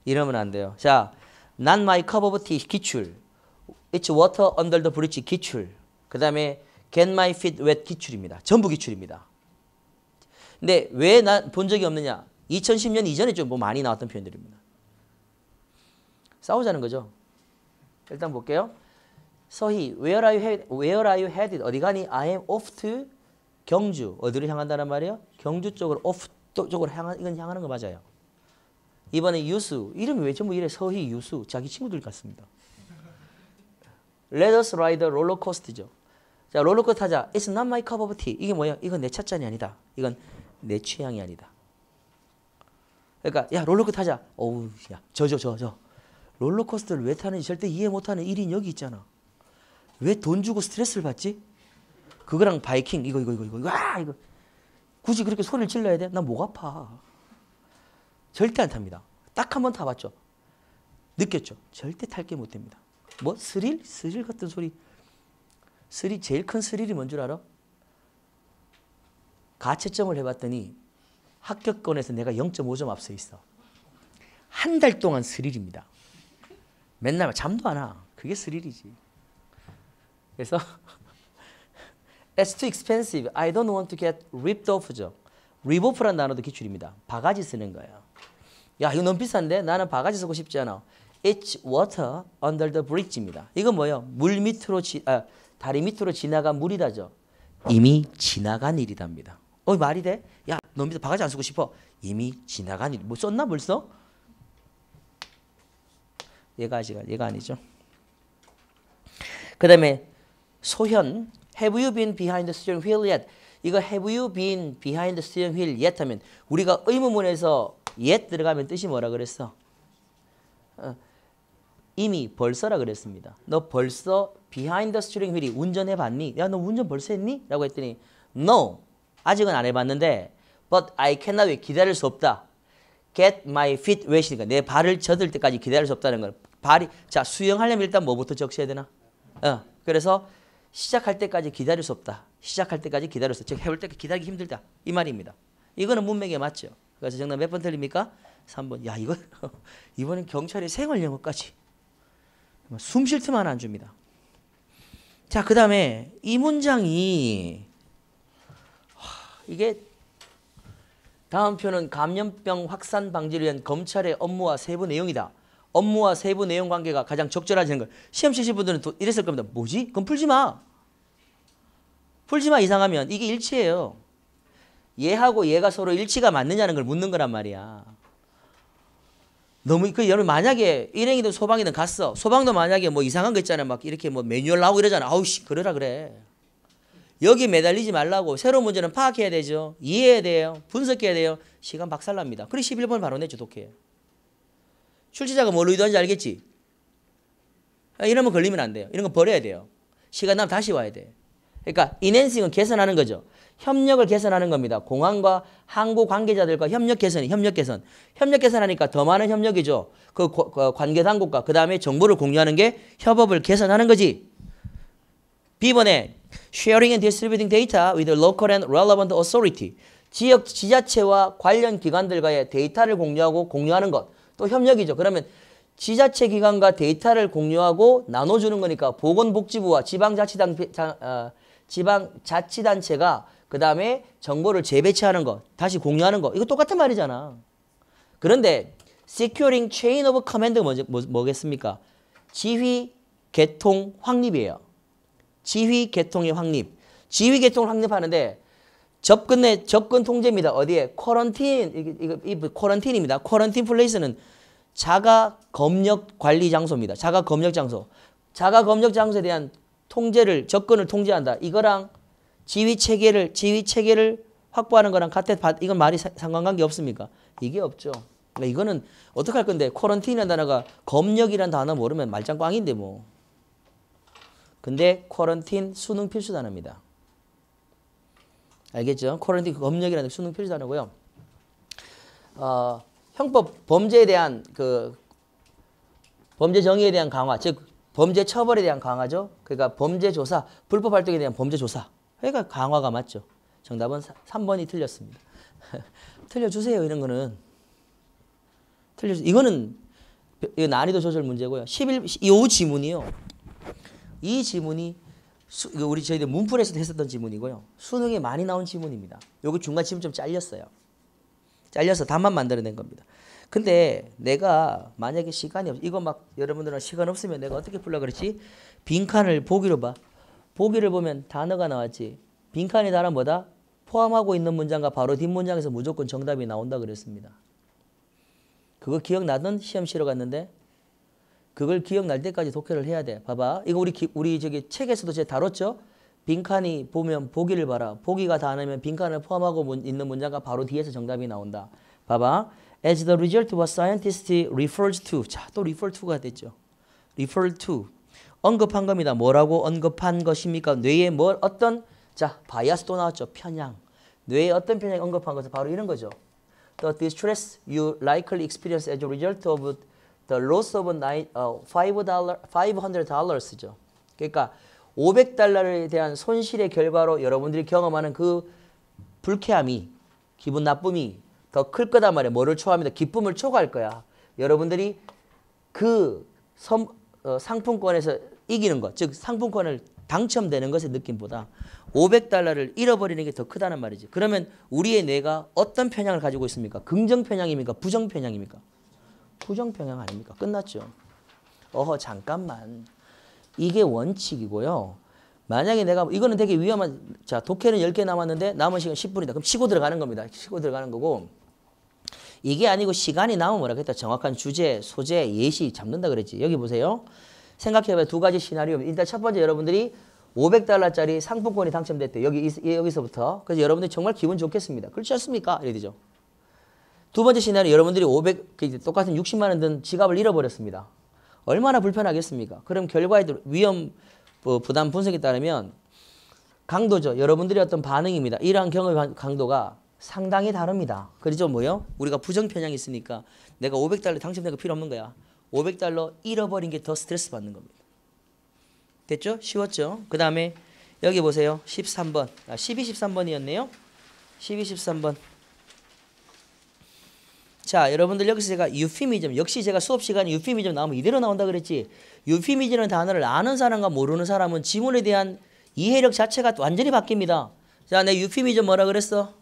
이러면 안 돼요. 자, 난 마이 커버 오브 티 기출. It's water under the bridge 기출. 그다음에 Get my feet wet 기출입니다. 전부 기출입니다. 근데 왜나본 적이 없느냐? 2010년 이전에 좀 뭐 많이 나왔던 표현들입니다. 싸우자는 거죠. 일단 볼게요. 서희, where are you headed? Where are you headed? 어디 가니? I am off to 경주. 어디로 향한다는 말이에요? 경주 쪽으로 off 쪽으로 향한 이건 향하는 거 맞아요. 이번에 유수 이름이 왜 전부 이래? 서희 유수 자기 친구들 같습니다. Let us ride the roller coaster죠. 자, 롤러코스터 타자. It's not my cup of tea. 이게 뭐예요? 이건 내 찻잔이 아니다. 이건 내 취향이 아니다. 그러니까 야, 롤러코스터 타자. 어우, 야, 저저 저 저. 롤러코스터를 왜 타는지 절대 이해 못 하는 1인 여기 있잖아. 왜 돈 주고 스트레스를 받지? 그거랑 바이킹 이거 이거 이거 이거 와 아, 이거 굳이 그렇게 손을 찔러야 돼? 나목 아파. 절대 안 탑니다. 딱 한 번 타봤죠. 느꼈죠. 절대 탈 게 못 됩니다. 뭐 스릴 스릴 같은 소리 스릴, 제일 큰 스릴이 뭔 줄 알아? 가채점을 해봤더니 합격권에서 내가 0.5점 앞서 있어. 한 달 동안 스릴입니다. 맨날 잠도 안 와. 그게 스릴이지. 그래서 It's too expensive. I don't want to get ripped off죠. rip off란 단어도 기출입니다. 바가지 쓰는 거예요. 야 이거 너무 비싼데 나는 바가지 쓰고 싶지 않아. It's water under the bridge입니다. 이건 뭐예요? 물 밑으로 지, 아, 다리 밑으로 지나간 물이다죠. 이미 지나간 일이답니다. 어 말이 돼? 야, 너 밑에 바가지 안 쓰고 싶어? 이미 지나간 일. 뭐 썼나 벌써? 얘가 아직 얘가 아니죠. 그다음에 소현 Have you been behind the steering wheel yet? 이거 Have you been behind the steering wheel yet 하면 우리가 의문문에서 yet 들어가면 뜻이 뭐라 그랬어? 어. 이미 벌써라 그랬습니다. 너 벌써 비하인드 스티링 휠이 운전해 봤니? 야 너 운전 벌써 했니? 라고 했더니 No. 아직은 안 해봤는데 But I cannot wait. 기다릴 수 없다. Get my feet wet이니까 그러니까 내 발을 젖을 때까지 기다릴 수 없다는 걸 발이 자 수영하려면 일단 뭐부터 적셔야 되나? 어 그래서 시작할 때까지 기다릴 수 없다. 시작할 때까지 기다릴 수 없다. 즉 해볼 때까지 기다리기 힘들다. 이 말입니다. 이거는 문맥에 맞죠. 그래서 정답 몇 번 틀립니까? 3번. 야 이거 이번엔 경찰이 생활 영어까지 뭐 숨쉴틈하안 줍니다. 자, 그 다음에 이 문장이 이게 다음 표는 감염병 확산 방지를 위한 검찰의 업무와 세부 내용이다. 업무와 세부 내용 관계가 가장 적절하지 않은 시험 치실 분들은 이랬을 겁니다. 뭐지? 그럼 풀지 마. 풀지 마 이상하면 이게 일치예요. 얘하고 얘가 서로 일치가 맞느냐는 걸 묻는 거란 말이야. 너무 그 여러분 만약에 일행이든 소방이든 갔어. 소방도 만약에 뭐 이상한 거 있잖아요. 막 이렇게 뭐 매뉴얼 나오고 이러잖아. 아우씨 그러라 그래. 여기 매달리지 말라고 새로운 문제는 파악해야 되죠. 이해해야 돼요. 분석해야 돼요. 시간 박살납니다. 그래 11번 을 바로 내죠 독해. 출제자가 뭘로 의도하는지 알겠지? 아, 이러면 걸리면 안 돼요. 이런 거 버려야 돼요. 시간 나면 다시 와야 돼. 그러니까 인핸싱은 개선하는 거죠. 협력을 개선하는 겁니다. 공항과 항구 관계자들과 협력 개선이 협력 개선. 협력 개선하니까 더 많은 협력이죠. 그, 그 관계 당국과 그 다음에 정보를 공유하는 게 협업을 개선하는 거지. B번에 sharing and distributing data with local and relevant authority. 지역 지자체와 관련 기관들과의 데이터를 공유하고 공유하는 것. 또 협력이죠. 그러면 지자체 기관과 데이터를 공유하고 나눠주는 거니까 보건복지부와 지방자치당, 자, 어, 지방자치단체가 그 다음에 정보를 재배치하는 것, 다시 공유하는 것. 이거 똑같은 말이잖아. 그런데 securing chain of command 먼저 뭐, 뭐겠습니까? 지휘 개통 확립이에요. 지휘 개통의 확립. 지휘 개통을 확립하는데 접근의 접근 통제입니다. 어디에? 쿼런틴 이거 이 쿼런틴입니다. 쿼런틴 플레이스는 자가 검역 관리 장소입니다. 자가 검역 장소. 자가 검역 장소에 대한 통제를 접근을 통제한다. 이거랑 지위 체계를 지위 체계를 확보하는 거랑 같은 이건 말이 사, 상관관계 없습니까? 이게 없죠. 그러니까 이거는 어떻게 할 건데 쿼런틴이라는 단어가 검역이라는 단어 모르면 말짱 꽝인데 뭐. 근데 쿼런틴 수능 필수 단어입니다. 알겠죠? 쿼런틴 검역이라는 수능 필수 단어고요. 어, 형법 범죄에 대한 그 범죄 정의에 대한 강화, 즉 범죄 처벌에 대한 강화죠. 그러니까 범죄 조사, 불법 활동에 대한 범죄 조사. 그러니까 강화가 맞죠. 정답은 3번이 틀렸습니다. 틀려주세요 이런 거는. 틀려주세요. 이거는 이거 난이도 조절 문제고요. 11, 이 지문이요. 이 지문이 수, 우리 저희들 문풀에서도 했었던 지문이고요. 수능에 많이 나온 지문입니다. 여기 중간 지문 좀 잘렸어요. 잘려서 답만 만들어낸 겁니다. 근데 내가 만약에 시간이 없, 이거 막 여러분들은 시간 없으면 내가 어떻게 풀라 그랬지? 빈칸을 보기로 봐. 보기를 보면 단어가 나왔지. 빈칸이 다른 뭐다? 포함하고 있는 문장과 바로 뒷문장에서 무조건 정답이 나온다 그랬습니다. 그거 기억나던 시험시러 갔는데 그걸 기억날 때까지 독해를 해야 돼. 봐봐. 이거 우리 기, 우리 저기 책에서도 제 다뤘죠? 빈칸이 보면 보기를 봐라. 보기가 다으면 빈칸을 포함하고 문, 있는 문장과 바로 뒤에서 정답이 나온다. 봐봐. As the result was scientist refers to. 자, 또 refer to가 됐죠. refer to. 언급한 겁니다. 뭐라고 언급한 것입니까? 뇌에 뭘 어떤 자 바이아스 또 나왔죠. 편향. 뇌에 어떤 편향 언급한 것은 바로 이런 거죠. The distress you likely experience as a result of the loss of $500, $500죠. 어, 그러니까 500달러에 대한 손실의 결과로 여러분들이 경험하는 그 불쾌함이 기분 나쁨이 더 클 거단 말이에요. 뭐를 초합니다. 기쁨을 초과할 거야. 여러분들이 그 선, 어, 상품권에서 이기는 것, 즉 상품권을 당첨되는 것의 느낌보다 500달러를 잃어버리는 게 더 크다는 말이지. 그러면 우리의 뇌가 어떤 편향을 가지고 있습니까? 긍정 편향입니까? 부정 편향입니까? 부정 편향 아닙니까? 끝났죠. 어허 잠깐만. 이게 원칙이고요. 만약에 내가 이거는 되게 위험한 자 독해는 10개 남았는데 남은 시간 10분이다. 그럼 치고 들어가는 겁니다. 치고 들어가는 거고 이게 아니고 시간이 남으면 뭐라 그랬다. 정확한 주제, 소재, 예시 잡는다 그랬지. 여기 보세요. 생각해봐요. 두 가지 시나리오입니다. 일단 첫 번째 여러분들이 500달러짜리 상품권이 당첨됐대 여기, 여기서부터. 그래서 여러분들 정말 기분 좋겠습니다. 그렇지 않습니까? 이래 되죠. 두 번째 시나리오 여러분들이 500, 그 똑같은 60만 원 든 지갑을 잃어버렸습니다. 얼마나 불편하겠습니까? 그럼 결과에 위험 부담 분석에 따르면 강도죠. 여러분들의 어떤 반응입니다. 이러한 경험 강도가 상당히 다릅니다. 그렇죠? 뭐요? 우리가 부정 편향이 있으니까 내가 500달러 당첨된 거 필요 없는 거야. 500달러 잃어버린 게 더 스트레스 받는 겁니다. 됐죠? 쉬웠죠? 그 다음에 여기 보세요. 13번. 아, 12, 13번이었네요. 12, 13번. 자, 여러분들 여기서 제가 유피미즘, 역시 제가 수업시간에 유피미즘 나오면 이대로 나온다 그랬지. 유피미즘이라는 단어를 아는 사람과 모르는 사람은 지문에 대한 이해력 자체가 완전히 바뀝니다. 자, 내 유피미즘 뭐라 그랬어?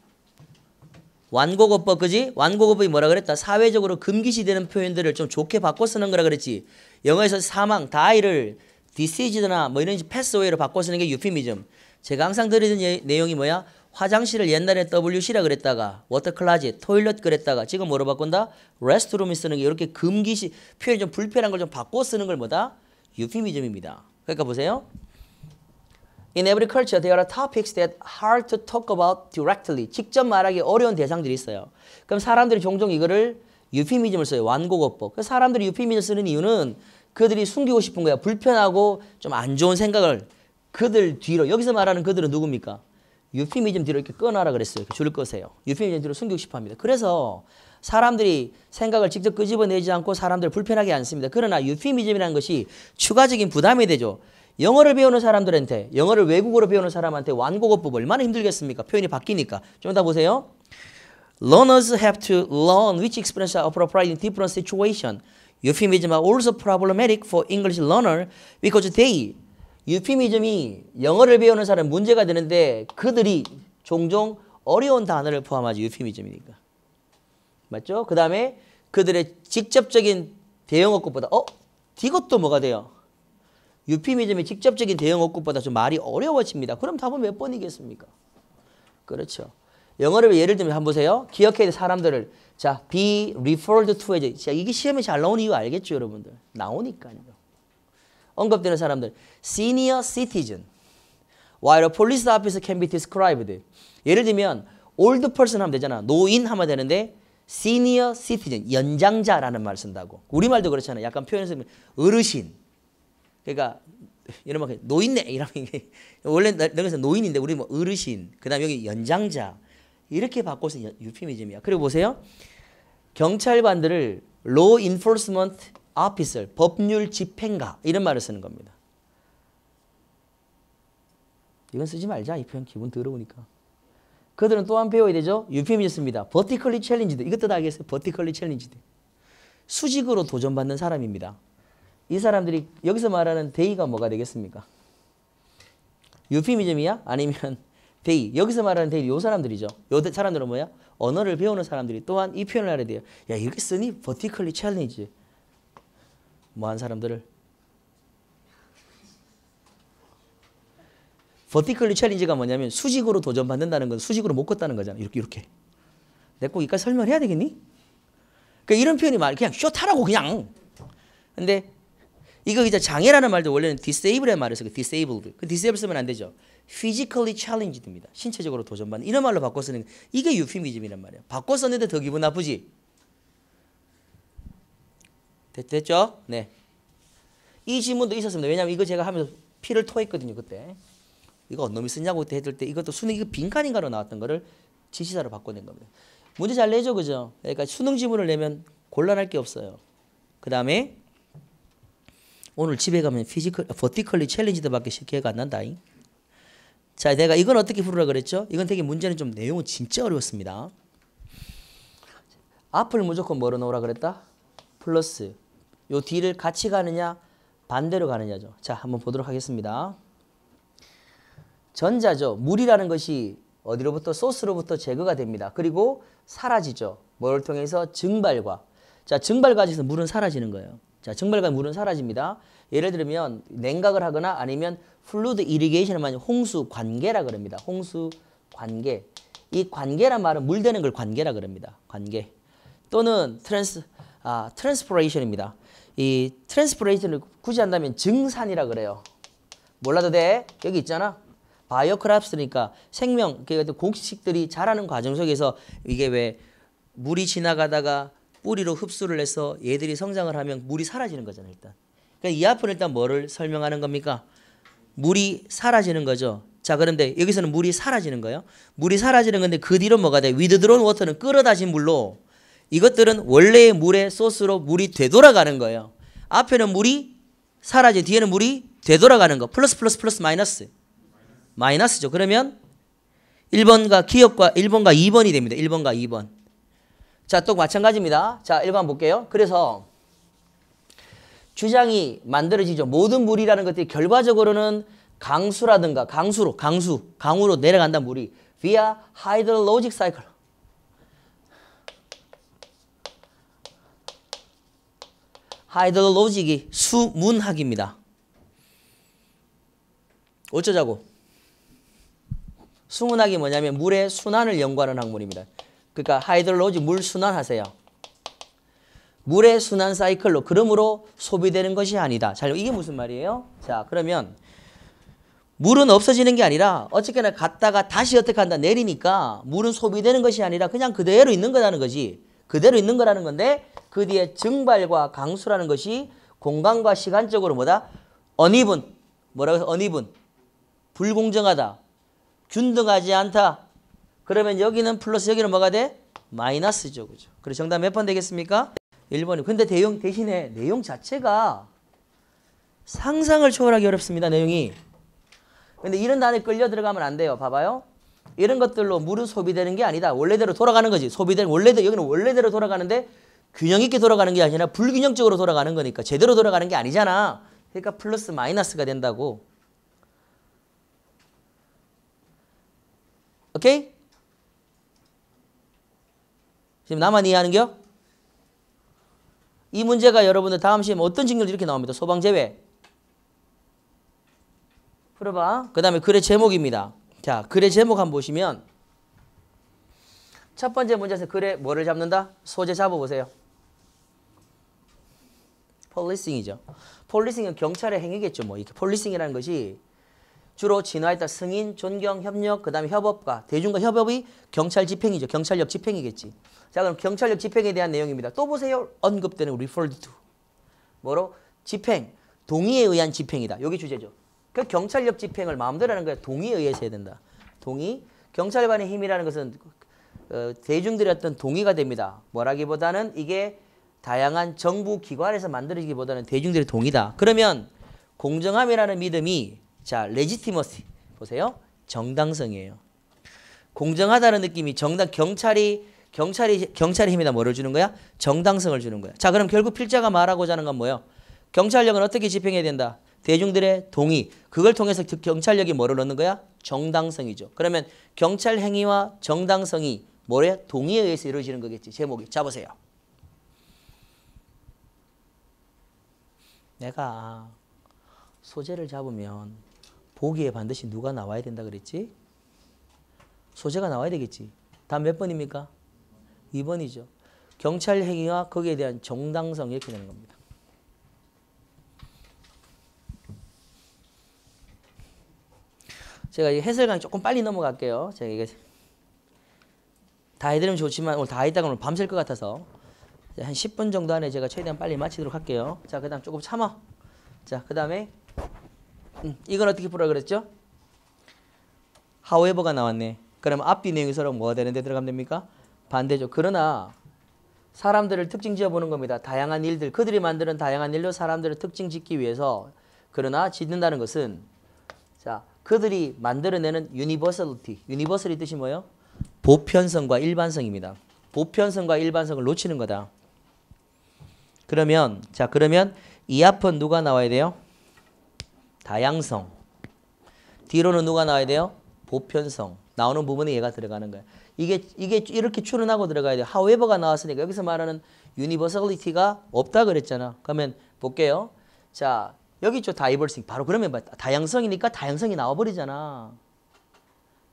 완곡어법 그지? 완곡어법이 뭐라 그랬다? 사회적으로 금기시되는 표현들을 좀 좋게 바꿔 쓰는 거라 그랬지. 영어에서 사망, 다이를디시즈드나뭐 이런 패스웨이로 바꿔 쓰는 게 유피미즘. 제가 항상 드리는 예, 내용이 뭐야? 화장실을 옛날에 WC라 그랬다가 워터 클라지, 토일럿 그랬다가 지금 뭐로 바꾼다? 레스트룸이 쓰는 게 이렇게 금기시 표현 이좀 불편한 걸 좀 바꿔 쓰는 걸 뭐다? 유피미즘입니다. 그러니까 보세요. In agriculture, there are topics that hard to talk about directly. 직접 말하기 어려운 대상들이 있어요. 그럼 사람들이 종종 이거를 유피미즘을 써요. 완곡어법. 그 사람들이 유피미즘을 쓰는 이유는 그들이 숨기고 싶은 거야. 불편하고 좀 안 좋은 생각을 그들 뒤로 여기서 말하는 그들은 누굽니까? 유피미즘 뒤로 이렇게 끊어라 그랬어요. 줄 거세요. 유피미즘 뒤로 숨기고 싶어 합니다. 그래서 사람들이 생각을 직접 끄집어내지 않고 사람들을 불편하게 않습니다. 그러나 유피미즘이라는 것이 추가적인 부담이 되죠. 영어를 배우는 사람들한테 영어를 외국어로 배우는 사람한테 완곡어법 얼마나 힘들겠습니까? 표현이 바뀌니까. 좀 이따 보세요. Learners have to learn which expressions are appropriate in different situations. Euphemisms are also problematic for English learner because they 유피미즘이 영어를 배우는 사람 문제가 되는데 그들이 종종 어려운 단어를 포함하지 유피미즘이니까. 맞죠? 그 다음에 그들의 직접적인 대응어법보다 어? 이것도 뭐가 돼요? 유피미즘의 직접적인 대응 억구보다 좀 말이 어려워집니다. 그럼 답은 몇 번이겠습니까? 그렇죠. 영어를 예를 들면 한번 보세요. 기억해야 될 사람들을 자 be referred to 해자 이게 시험에 잘 나오는 이유 알겠죠, 여러분들? 나오니까요. 언급되는 사람들 senior citizen, while a police officer can be described. 예를 들면 old person 하면 되잖아. 노인 하면 되는데 senior citizen 연장자라는 말 쓴다고. 우리 말도 그렇잖아요. 약간 표현해서 어르신. 그러니까 이러면 노인네 이러면 이게 원래 여기서 노인인데 우리 뭐 어르신 그다음 여기 연장자 이렇게 바꿔서 유피미즘이야. 그리고 보세요. 경찰관들을 law enforcement officer 법률 집행가 이런 말을 쓰는 겁니다. 이건 쓰지 말자. 이 표현 기분 더러우니까. 그들은 또한 배워야 되죠. 유피미즘 씁니다. 버티컬리 챌린지드. 이것도 다 알겠어요. 버티컬리 챌린지드. 수직으로 도전받는 사람입니다. 이 사람들이 여기서 말하는 데이가 뭐가 되겠습니까? 유피미즘이야? 아니면 데이. 여기서 말하는 데이 요 사람들이죠. 요 사람들은 뭐야? 언어를 배우는 사람들이 또한 이 표현을 알아야 돼요. 야, 이게 쓰니 버티컬리 챌린지. 뭐한 사람들을? 버티컬리 챌린지가 뭐냐면 수직으로 도전받는다는 건 수직으로 못 걷다는 거잖아. 이렇게 이렇게. 내꼭 이까지 설명해야 되겠니? 그러니까 이런 표현이 말 그냥 쇼타라고 그냥. 근데 이거 이제 장애라는 말도 원래는 disabled의 말에서 그 disabled. 그 disable 쓰면 안 되죠. physically challenged입니다. 신체적으로 도전받는 이런 말로 바꿔 쓰는 이게 유피미즘이란 말이에요. 바꿔 썼는데 더 기분 나쁘지. 됐, 죠 네. 이 질문도 있었습니다. 왜냐면 이거 제가 하면서 피를 토했거든요 그때. 이거 어느 놈이 쓰냐고 했을 때 이것도 수능 이거 빈칸인가로 나왔던 거를 지시사로 바꿔낸 겁니다. 문제 잘 내죠 그죠? 그러니까 수능 질문을 내면 곤란할 게 없어요. 그 다음에 오늘 집에 가면 피지컬, 버티컬리 챌린지드밖에 기회가 안 난다잉. 자, 내가 이건 어떻게 풀으라 그랬죠? 이건 되게 문제는 좀 내용은 진짜 어려웠습니다. 앞을 무조건 뭐로 놓으라 그랬다? 플러스. 요 뒤를 같이 가느냐, 반대로 가느냐죠. 자, 한번 보도록 하겠습니다. 전자죠. 물이라는 것이 어디로부터 소스로부터 제거가 됩니다. 그리고 사라지죠. 뭘 통해서 증발과. 자, 증발과정에서 물은 사라지는 거예요. 자, 증발과 물은 사라집니다. 예를 들면 냉각을 하거나 아니면 플루드 이리게이션을 많이 홍수 관계라 그럽니다. 홍수 관계. 이 관계란 말은 물 되는 걸 관계라 그럽니다. 관계. 또는 트랜스 아, 트랜스포레이션입니다. 이 트랜스포레이션을 굳이 한다면 증산이라 그래요. 몰라도 돼. 여기 있잖아. 바이오 크랍스니까 생명, 그러니까 곡식들이 자라는 과정 속에서 이게 왜 물이 지나가다가 뿌리로 흡수를 해서 얘들이 성장을 하면 물이 사라지는 거잖아요, 일단. 그러니까 이 앞은 일단 뭐를 설명하는 겁니까? 물이 사라지는 거죠. 자, 그런데 여기서는 물이 사라지는 거예요. 물이 사라지는 건데 그 뒤로 뭐가 돼? 위드드론 워터는 끌어다진 물로 이것들은 원래의 물의 소스로 물이 되돌아가는 거예요. 앞에는 물이 사라지 뒤에는 물이 되돌아가는 거. 플러스 플러스 플러스 마이너스. 마이너스죠. 그러면 1번과 기억과 1번과 2번이 됩니다. 1번과 2번. 자, 또 마찬가지입니다. 자, 1번 볼게요. 그래서 주장이 만들어지죠. 모든 물이라는 것들이 결과적으로는 강수라든가 강수로, 강수, 강으로 내려간다 물이 via hydrologic cycle. 하이드로로직이 수문학입니다. 어쩌자고? 수문학이 뭐냐면 물의 순환을 연구하는 학문입니다. 그러니까 하이드로지 물 순환하세요. 물의 순환 사이클로 그러므로 소비되는 것이 아니다. 잘 이게 무슨 말이에요? 자 그러면 물은 없어지는 게 아니라 어쨌거나 갔다가 다시 어떻게 한다 내리니까 물은 소비되는 것이 아니라 그냥 그대로 있는 거라는 거지. 그대로 있는 거라는 건데 그 뒤에 증발과 강수라는 것이 공간과 시간적으로 뭐다? 언이분 뭐라고 해서 언이분 불공정하다 균등하지 않다 그러면 여기는 플러스 여기는 뭐가 돼? 마이너스죠. 그죠? 그래서 정답 몇 번 되겠습니까? 1번이. 근데 대용 대신에 내용 자체가 상상을 초월하기 어렵습니다. 내용이. 근데 이런 단에 끌려 들어가면 안 돼요. 봐봐요. 이런 것들로 무은 소비되는 게 아니다. 원래대로 돌아가는 거지. 소비되는 원래대로 여기는 원래대로 돌아가는데 균형 있게 돌아가는 게 아니라 불균형적으로 돌아가는 거니까 제대로 돌아가는 게 아니잖아. 그러니까 플러스 마이너스가 된다고. 오케이? 지금 나만 이해하는겨? 이 문제가 여러분들 다음 시험에 어떤 직렬 이렇게 나옵니다. 소방 제외. 풀어봐. 그 다음에 글의 제목입니다. 자, 글의 제목 한번 보시면 첫 번째 문제에서 글에 뭐를 잡는다? 소재 잡아보세요. 폴리싱이죠. 폴리싱은 경찰의 행위겠죠. 뭐 이렇게 폴리싱이라는 것이 주로 진화에 따라 승인, 존경, 협력, 그 다음에 협업과 대중과 협업이 경찰 집행이죠. 경찰력 집행이겠지. 자 그럼 경찰력 집행에 대한 내용입니다. 또 보세요. 언급되는 referred to. 뭐로? 집행. 동의에 의한 집행이다. 여기 주제죠. 그 경찰력 집행을 마음대로 하는 거야. 동의에 의해서 해야 된다. 동의. 경찰관의 힘이라는 것은 어, 대중들의 어떤 동의가 됩니다. 뭐라기보다는 이게 다양한 정부 기관에서 만들어지기보다는 대중들의 동의다. 그러면 공정함이라는 믿음이 자, 레지티머시 보세요. 정당성이에요. 공정하다는 느낌이 정당 경찰이 경찰이 경찰의 힘에다 뭐를 주는 거야? 정당성을 주는 거야. 자, 그럼 결국 필자가 말하고자 하는 건 뭐예요? 경찰력은 어떻게 집행해야 된다? 대중들의 동의. 그걸 통해서 경찰력이 뭐를 얻는 거야? 정당성이죠. 그러면 경찰 행위와 정당성이 뭐래? 동의에 의해서 이루어지는 거겠지. 제목이. 자, 보세요. 내가 소재를 잡으면 보기에 반드시 누가 나와야 된다 그랬지? 소재가 나와야 되겠지. 다몇 번입니까? 2번이죠. 경찰 행위와 거기에 대한 정당성 이렇게 되는 겁니다. 제가 해설 강의 조금 빨리 넘어갈게요. 제가 이게 다 해드리면 좋지만 오늘 다 했다가 오늘 밤샐 것 같아서 한 10분 정도 안에 제가 최대한 빨리 마치도록 할게요. 자, 그 다음 조금 참아. 자, 그 다음에 이건 어떻게 풀어 그랬죠? however가 나왔네. 그럼 앞뒤 내용이 서로 뭐가 되는데 들어가면 됩니까? 반대죠. 그러나 사람들을 특징 지어보는 겁니다. 다양한 일들, 그들이 만드는 다양한 일로 사람들을 특징 짓기 위해서 그러나 짓는다는 것은 자 그들이 만들어내는 유니버설티, 유니버설이 뜻이 뭐예요? 보편성과 일반성입니다. 보편성과 일반성을 놓치는 거다. 그러면 자 그러면 이 앞은 누가 나와야 돼요? 다양성. 뒤로는 누가 나와야 돼요? 보편성. 나오는 부분에 얘가 들어가는 거예요. 이게 이게 이렇게 출현하고 들어가야 돼요. however가 나왔으니까 여기서 말하는 universality가 없다 그랬잖아. 그러면 볼게요. 자, 여기 있죠. diversity. 바로 그러면 다양성이니까 다양성이 나와 버리잖아.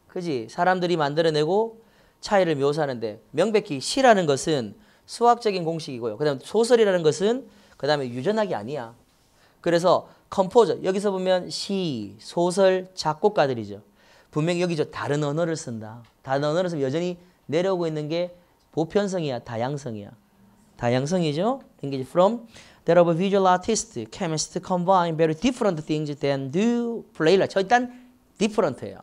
그지 사람들이 만들어내고 차이를 묘사하는데 명백히 시라는 것은 수학적인 공식이고요. 그다음 소설이라는 것은 그다음에 유전학이 아니야. 그래서 컴포저 여기서 보면 시, 소설, 작곡가들이죠. 분명히 여기죠. 다른 언어를 쓴다. 다른 언어를 쓰면 여전히 내려오고 있는 게 보편성이야. 다양성이야. 다양성이죠. Engage from. There are visual artists, chemists combine very different things than do player. 저 일단 different예요.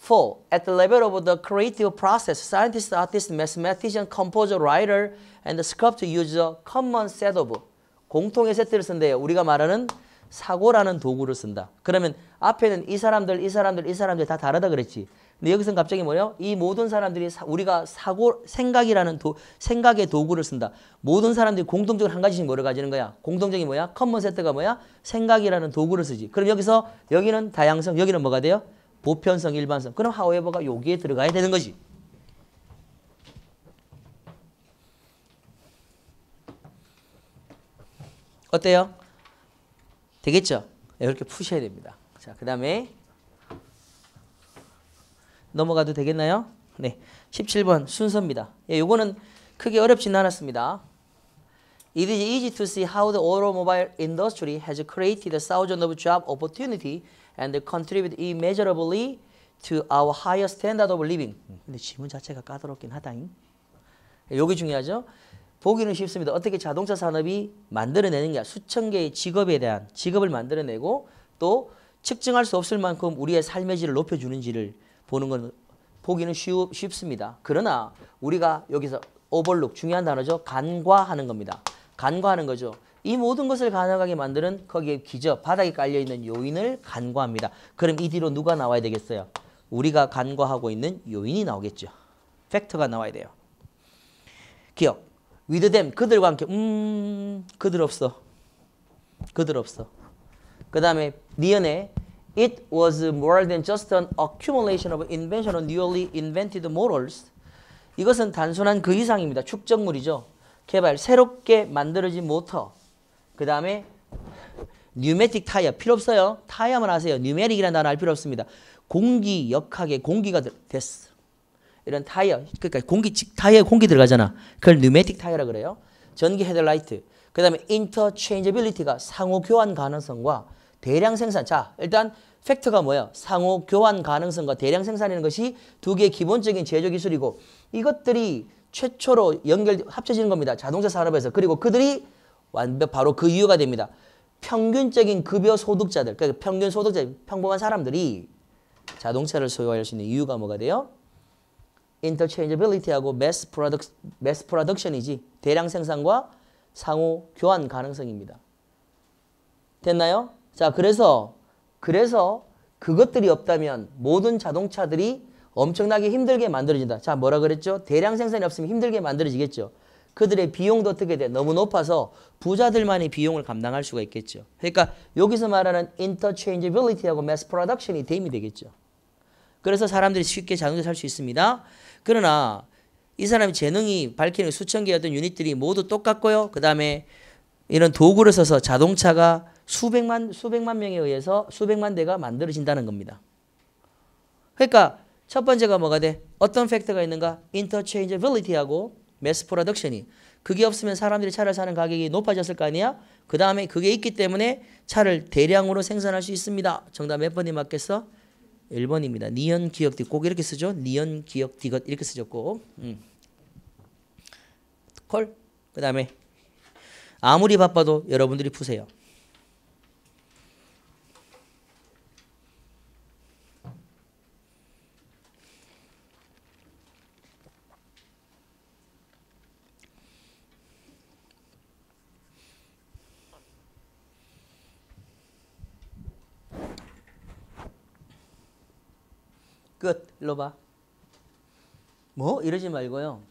Four, at the level of the creative process, scientist, artist, mathematician, composer, writer, and the sculptor use a common set of 공통의 세트를 쓴대요. 우리가 말하는 사고라는 도구를 쓴다. 그러면 앞에는 이 사람들, 이 사람들, 이 사람들 다 다르다 그랬지. 근데 여기서 갑자기 뭐예요? 이 모든 사람들이 사, 우리가 사고 생각이라는 도, 생각의 도구를 쓴다. 모든 사람들이 공통적으로 한 가지씩 뭐를 가지는 거야? 공통적인 뭐야? 커먼 세트가 뭐야? 생각이라는 도구를 쓰지. 그럼 여기서 여기는 다양성, 여기는 뭐가 돼요? 보편성, 일반성. 그럼 하우에버가 여기에 들어가야 되는 거지. 어때요? 되겠죠? 이렇게 푸셔야 됩니다. 자, 그 다음에 넘어가도 되겠나요? 네, 17번 순서입니다. 예, 요거는 크게 어렵진 않았습니다. It is easy to see how the automobile industry has created thousands of job opportunity and contributed immeasurably to our higher standard of living. 근데 질문 자체가 까다롭긴 하다잉. 요게 중요하죠. 보기는 쉽습니다. 어떻게 자동차 산업이 만들어내는가 수천 개의 직업에 대한 직업을 만들어내고 또 측정할 수 없을 만큼 우리의 삶의 질을 높여주는지를 보는 건 보기는 쉬우, 쉽습니다. 그러나 우리가 여기서 오버룩 중요한 단어죠. 간과하는 겁니다. 간과하는 거죠. 이 모든 것을 가능하게 만드는 거기에 기저 바닥에 깔려있는 요인을 간과합니다. 그럼 이 뒤로 누가 나와야 되겠어요? 우리가 간과하고 있는 요인이 나오겠죠. 팩터가 나와야 돼요. 기억. 위드댐 그들과 함께 음 그들 없어 그들 없어 그 다음에 니언의 It was more than just an accumulation of invention of newly invented morals 이것은 단순한 그 이상입니다 축적물이죠 개발 새롭게 만들어진 모터 그 다음에 뉴메틱 타이어 필요 없어요 타이어만 하세요 뉴메릭이라는 단어 알 필요 없습니다 공기 역학의 공기가 됐어 이런 타이어, 그러니까 공기 타이어에 공기 들어가잖아. 그걸 류메틱 타이어라 그래요. 전기 헤드라이트. 그다음에 인터체인저빌리티가 상호 교환 가능성과 대량 생산. 자, 일단 팩트가 뭐예요? 상호 교환 가능성과 대량 생산이라는 것이 두 개의 기본적인 제조 기술이고 이것들이 최초로 연결 합쳐지는 겁니다. 자동차 산업에서. 그리고 그들이 완벽 바로 그 이유가 됩니다. 평균적인 급여 소득자들, 그러니까 평균 소득자, 평범한 사람들이 자동차를 소유할 수 있는 이유가 뭐가 돼요? interchangeability하고 mass, product, mass production이지 대량 생산과 상호 교환 가능성입니다. 됐나요? 자 그래서 그래서 그것들이 없다면 모든 자동차들이 엄청나게 힘들게 만들어진다. 자 뭐라 그랬죠? 대량 생산이 없으면 힘들게 만들어지겠죠. 그들의 비용도 어떻게 돼? 너무 높아서 부자들만이 비용을 감당할 수가 있겠죠. 그러니까 여기서 말하는 interchangeability하고 mass production이 대입이 되겠죠. 그래서 사람들이 쉽게 자동차 살 수 있습니다. 그러나 이 사람의 재능이 밝히는 수천 개의 어떤 유닛들이 모두 똑같고요. 그 다음에 이런 도구를 써서 자동차가 수백만 수백만 명에 의해서 수백만 대가 만들어진다는 겁니다. 그러니까 첫 번째가 뭐가 돼? 어떤 팩트가 있는가? interchangeability하고 mass production이 그게 없으면 사람들이 차를 사는 가격이 높아졌을 거 아니야? 그 다음에 그게 있기 때문에 차를 대량으로 생산할 수 있습니다. 정답 몇 번이 맞겠어? 1번입니다. 니은 기억 뒤꼭 이렇게 쓰죠. 니은 기억 뒤것 이렇게 쓰죠. 꼭. 음. 콜. 그 다음에 아무리 바빠도 여러분들이 푸세요. 끝. 일로 봐. 뭐? 이러지 말고요.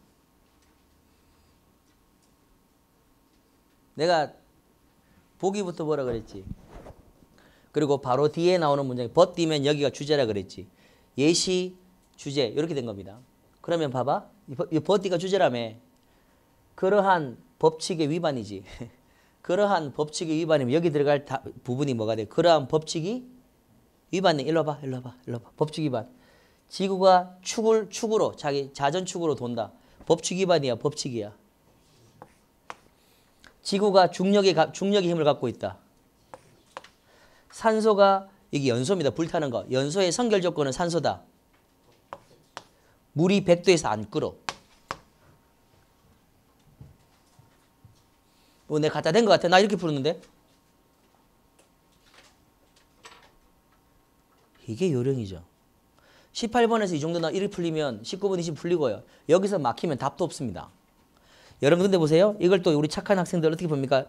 내가 보기부터 보라 그랬지. 그리고 바로 뒤에 나오는 문장이 벗뛰면 여기가 주제라 그랬지. 예시, 주제 이렇게 된 겁니다. 그러면 봐봐. 이 벗뛰가 주제라며. 그러한 법칙의 위반이지. 그러한 법칙의 위반이면 여기 들어갈 다, 부분이 뭐가 돼? 그러한 법칙이 위반이 일로 봐. 일로 봐. 일로 봐. 법칙 위반. 지구가 축을 축으로 자기 자전축으로 돈다. 법칙 위반이야. 법칙이야. 지구가 중력의 중력의 힘을 갖고 있다. 산소가 이게 연소입니다. 불타는 거. 연소의 선결 조건은 산소다. 물이 100도에서 안 끓어. 뭐 내가 갖다 댄 것 같아. 나 이렇게 부르는데. 이게 요령이죠. 18번에서 이 정도 나 1이 풀리면 19번, 20 풀리고요. 여기서 막히면 답도 없습니다. 여러분 근데 보세요. 이걸 또 우리 착한 학생들 어떻게 봅니까?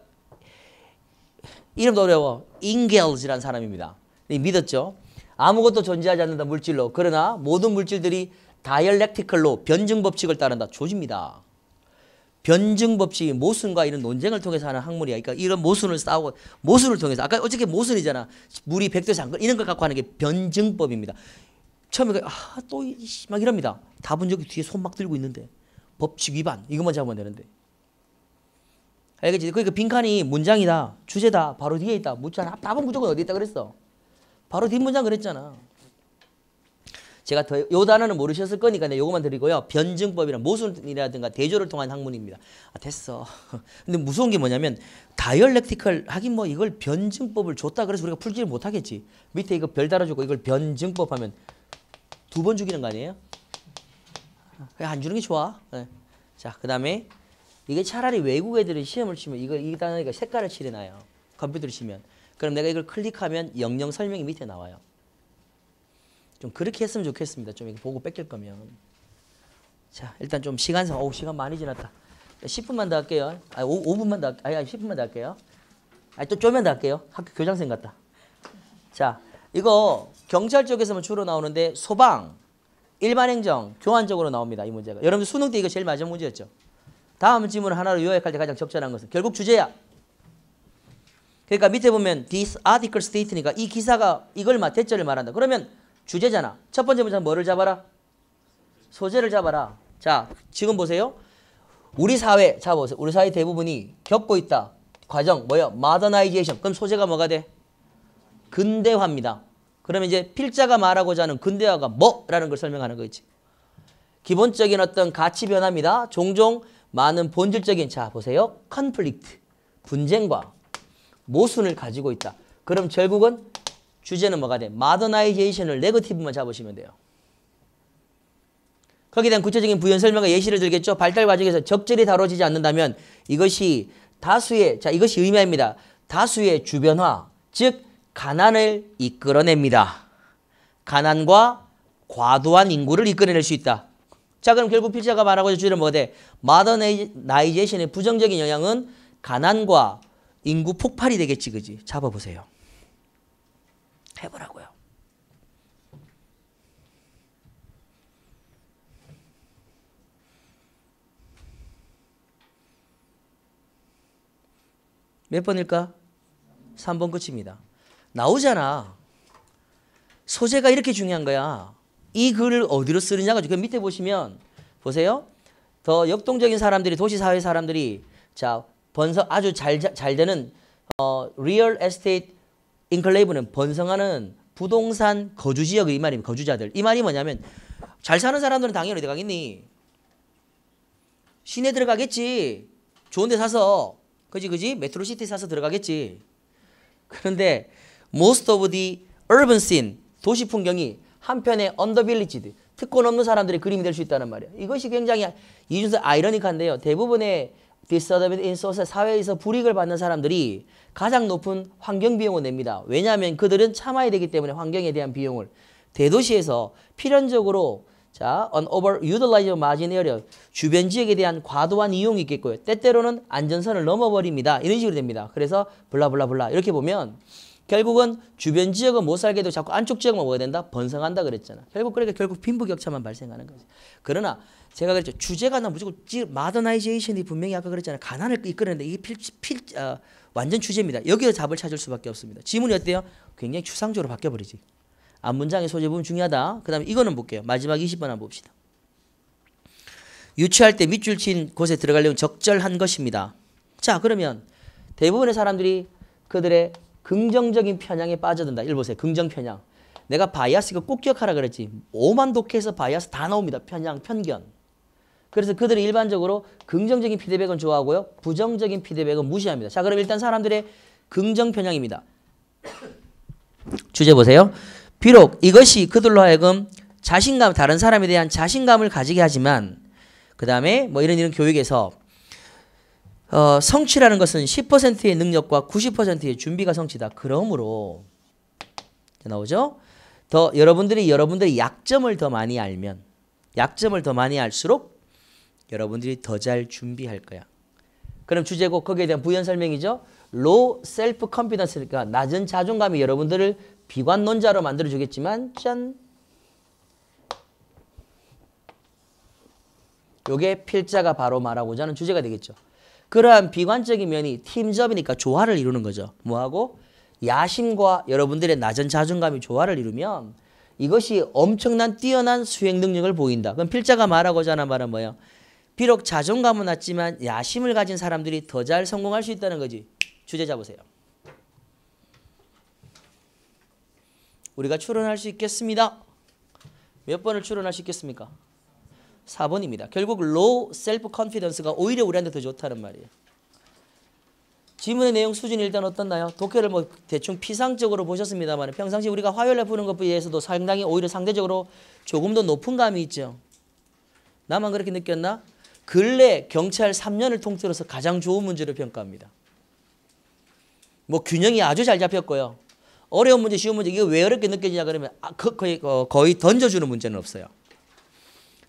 이름도 어려워. 잉겔즈란 사람입니다. 믿었죠? 아무것도 존재하지 않는다 물질로. 그러나 모든 물질들이 다이얼렉티컬로 변증 법칙을 따른다. 조지입니다. 변증 법칙이 모순과 이런 논쟁을 통해서 하는 학문이야. 그러니까 이런 모순을 싸우고 모순을 통해서 아까 어저께 모순이잖아. 물이 백도장 이런 걸 갖고 하는 게 변증법입니다. 처음에 그, 아, 또 막 이럽니다. 답은 여기 뒤에 손 막 들고 있는데 법칙 위반 이것만 잡으면 되는데. 알겠지? 그러니까 빈칸이 문장이다, 주제다, 바로 뒤에 있다. 묻잖아. 답은 무조건 어디 있다 그랬어. 바로 뒷 문장 그랬잖아. 제가 더, 요 단어는 모르셨을 거니까 내가 요것만 드리고요. 변증법이란 모순이라든가 대조를 통한 학문입니다. 아, 됐어. 근데 무서운 게 뭐냐면 다이얼렉티컬 하긴 뭐 이걸 변증법을 줬다 그래서 우리가 풀지를 못하겠지. 밑에 이거 별 달아주고 이걸 변증법 하면 두번 죽이는 거 아니에요? 그냥 안 주는 게 좋아. 네. 자, 그 다음에 이게 차라리 외국 애들이 시험을 치면 이거 이 단어가 색깔을 칠해놔요. 컴퓨터를 치면. 그럼 내가 이걸 클릭하면 영영 설명이 밑에 나와요. 좀 그렇게 했으면 좋겠습니다. 좀 이거 보고 뺏길 거면. 자, 일단 좀 시간상, 오, 시간 많이 지났다. 10분만 더 할게요. 아, 5, 분만더 아니, 10분만 더 할게요. 아또 쪼면 더 할게요. 학교 교장생 같다. 자, 이거 경찰 쪽에서만 주로 나오는데 소방, 일반행정, 교환적으로 나옵니다. 이 문제가. 여러분 수능 때 이거 제일 마지막 문제였죠. 다음 질문을 하나로 요약할 때 가장 적절한 것은 결국 주제야. 그러니까 밑에 보면 this article state니까 이 기사가 이걸 말, 대절을 말한다. 그러면 주제잖아. 첫 번째 문제는 뭐를 잡아라? 소재를 잡아라. 자, 지금 보세요. 우리 사회, 자 보세요. 우리 사회 대부분이 겪고 있다. 과정, 뭐요 마더나이제이션. 그럼 소재가 뭐가 돼? 근대화입니다. 그러면 이제 필자가 말하고자 하는 근대화가 뭐라는 걸 설명하는 거지. 기본적인 어떤 가치 변화입니다. 종종 많은 본질적인 자 보세요. 컨플릭트, 분쟁과 모순을 가지고 있다. 그럼 결국은 주제는 뭐가 돼? 마더나이제이션을 네거티브만 잡으시면 돼요. 거기에 대한 구체적인 부연 설명과 예시를 들겠죠. 발달 과정에서 적절히 다뤄지지 않는다면 이것이 다수의 자 이것이 의미합니다. 다수의 주변화 즉 가난을 이끌어냅니다. 가난과 과도한 인구를 이끌어낼 수 있다. 자 그럼 결국 필자가 말하고 주제는 뭐대? 마더나이제이션의 부정적인 영향은 가난과 인구 폭발이 되겠지 그지? 잡아보세요. 해보라고요. 몇 번일까? 3번 끝입니다. 나오잖아. 소재가 이렇게 중요한 거야. 이 글을 어디로 쓰느냐가 그 밑에 보시면 보세요. 더 역동적인 사람들이 도시 사회 사람들이 자 번성 아주 잘 잘 되는 어 리얼 에스테이트 인클레이브는 번성하는 부동산 거주 지역 의이말이니 거주자들 이 말이 뭐냐면 잘 사는 사람들은 당연히 어디 가겠니? 시내 들어가겠지. 좋은 데 사서 그지 그지 메트로시티 사서 들어가겠지. 그런데 most of the urban scene, 도시 풍경이 한편의 언더빌리지드, 특권 없는 사람들의 그림이 될 수 있다는 말이에요 이것이 굉장히 이준서 아이러니한데요. 대부분의 디스터더빈 인소스 사회에서 불이익을 받는 사람들이 가장 높은 환경 비용을 냅니다. 왜냐하면 그들은 참아야 되기 때문에 환경에 대한 비용을 대도시에서 필연적으로 자, an overutilized margin area 주변 지역에 대한 과도한 이용이 있겠고요. 때때로는 안전선을 넘어버립니다. 이런 식으로 됩니다. 그래서 블라블라블라 이렇게 보면 결국은 주변 지역은 못 살게 되고 자꾸 안쪽 지역만 먹어야 된다? 번성한다 그랬잖아. 결국 그러니까 결국 빈부격차만 발생하는 거지. 그러나 제가 그랬죠. 주제가 나 무조건 마더나이제이션이 분명히 아까 그랬잖아 가난을 이끌어는데 이게 필, 필, 어, 완전 주제입니다. 여기서 답을 찾을 수밖에 없습니다. 지문이 어때요? 굉장히 추상적으로 바뀌어버리지. 앞문장의 아, 소재 부분 중요하다. 그 다음에 이거는 볼게요. 마지막 20번 한번 봅시다. 유치할 때 밑줄 친 곳에 들어가려면 적절한 것입니다. 자 그러면 대부분의 사람들이 그들의 긍정적인 편향에 빠져든다. 읽보세요 긍정 편향. 내가 바이아스가 꼭 기억하라 그랬지. 오만 독해서 바이아스 다 나옵니다. 편향, 편견. 그래서 그들은 일반적으로 긍정적인 피드백은 좋아하고요. 부정적인 피드백은 무시합니다. 자, 그럼 일단 사람들의 긍정 편향입니다. 주제 보세요. 비록 이것이 그들로 하여금 자신감, 다른 사람에 대한 자신감을 가지게 하지만 그 다음에 뭐 이런 이런 교육에서 어, 성취라는 것은 10%의 능력과 90%의 준비가 성취다. 그러므로 나오죠? 더 여러분들이 여러분들의 약점을 더 많이 알면 약점을 더 많이 알수록 여러분들이 더 잘 준비할 거야. 그럼 주제곡 거기에 대한 부연 설명이죠. low self 니까 낮은 자존감이 여러분들을 비관론자로 만들어 주겠지만 짠 요게 필자가 바로 말하고자 하는 주제가 되겠죠. 그러한 비관적인 면이 팀접이니까 조화를 이루는 거죠. 뭐하고? 야심과 여러분들의 낮은 자존감이 조화를 이루면 이것이 엄청난 뛰어난 수행 능력을 보인다. 그럼 필자가 말하고자 하는 말은 뭐예요? 비록 자존감은 낮지만 야심을 가진 사람들이 더 잘 성공할 수 있다는 거지. 주제 잡으세요. 우리가 출연할 수 있겠습니다. 몇 번을 출연할 수 있겠습니까? 4번입니다. 결국 low self confidence가 오히려 우리한테 더 좋다는 말이에요. 지문의 내용 수준이 일단 어떻나요? 독해를 뭐 대충 피상적으로 보셨습니다만 평상시 우리가 화요일에 푸는 것에 비해서도 상당히 오히려 상대적으로 조금 더 높은 감이 있죠. 나만 그렇게 느꼈나? 근래 경찰 3년을 통틀어서 가장 좋은 문제로 평가합니다. 뭐 균형이 아주 잘 잡혔고요. 어려운 문제, 쉬운 문제 이게 왜 어렵게 느껴지냐 그러면 아, 거의, 거의 던져주는 문제는 없어요.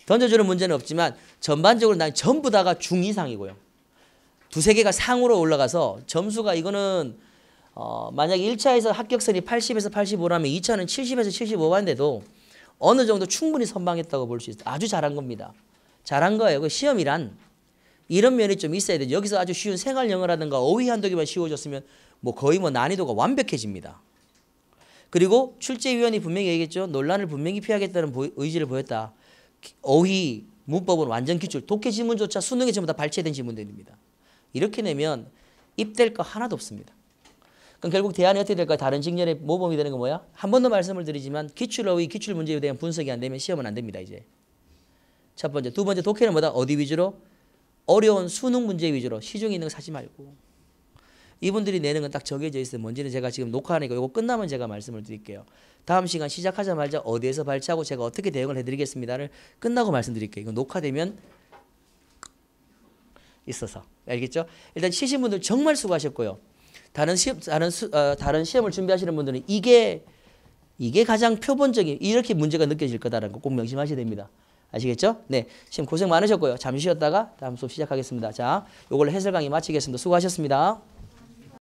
던져주는 문제는 없지만 전반적으로 난 전부 다가 중 이상이고요. 두세 개가 상으로 올라가서 점수가 이거는 어, 만약에 1차에서 합격선이 80에서 85라면 2차는 70에서 75인데도 어느 정도 충분히 선방했다고 볼 수 있어요. 아주 잘한 겁니다. 잘한 거예요. 그 시험이란 이런 면이 좀 있어야 돼요. 여기서 아주 쉬운 생활 영어라든가 어휘 한도기만 쉬워졌으면 뭐 거의 뭐 난이도가 완벽해집니다. 그리고 출제위원이 분명히 얘기했죠. 논란을 분명히 피하겠다는 보, 의지를 보였다. 어휘, 문법은 완전 기출, 독해 지문조차 수능에 전부 다 발췌된 지문들입니다. 이렇게 내면 입될 거 하나도 없습니다. 그럼 결국 대안이 어떻게 될까요? 다른 직렬의 모범이 되는 거 뭐야? 한 번 더 말씀을 드리지만 기출 어휘, 기출 문제에 대한 분석이 안 되면 시험은 안 됩니다. 이제 첫 번째, 두 번째 독해는 뭐다? 어디 위주로? 어려운 수능 문제 위주로 시중에 있는 거 사지 말고 이분들이 내는 건 딱적혀져 있어요. 뭔지는 제가 지금 녹화하니까 이거 끝나면 제가 말씀을 드릴게요. 다음 시간 시작하자마자 어디에서 발치하고 제가 어떻게 대응을 해드리겠습니다를 끝나고 말씀드릴게요. 이거 녹화되면 있어서 알겠죠? 일단 치신 분들 정말 수고하셨고요. 다른 시험 다른 수, 어, 다른 시험을 준비하시는 분들은 이게 이게 가장 표본적인 이렇게 문제가 느껴질 거다라는 거 꼭 명심하셔야 됩니다. 아시겠죠? 네, 지금 고생 많으셨고요. 잠시 쉬었다가 다음 수업 시작하겠습니다. 자, 요걸로 해설 강의 마치겠습니다. 수고하셨습니다.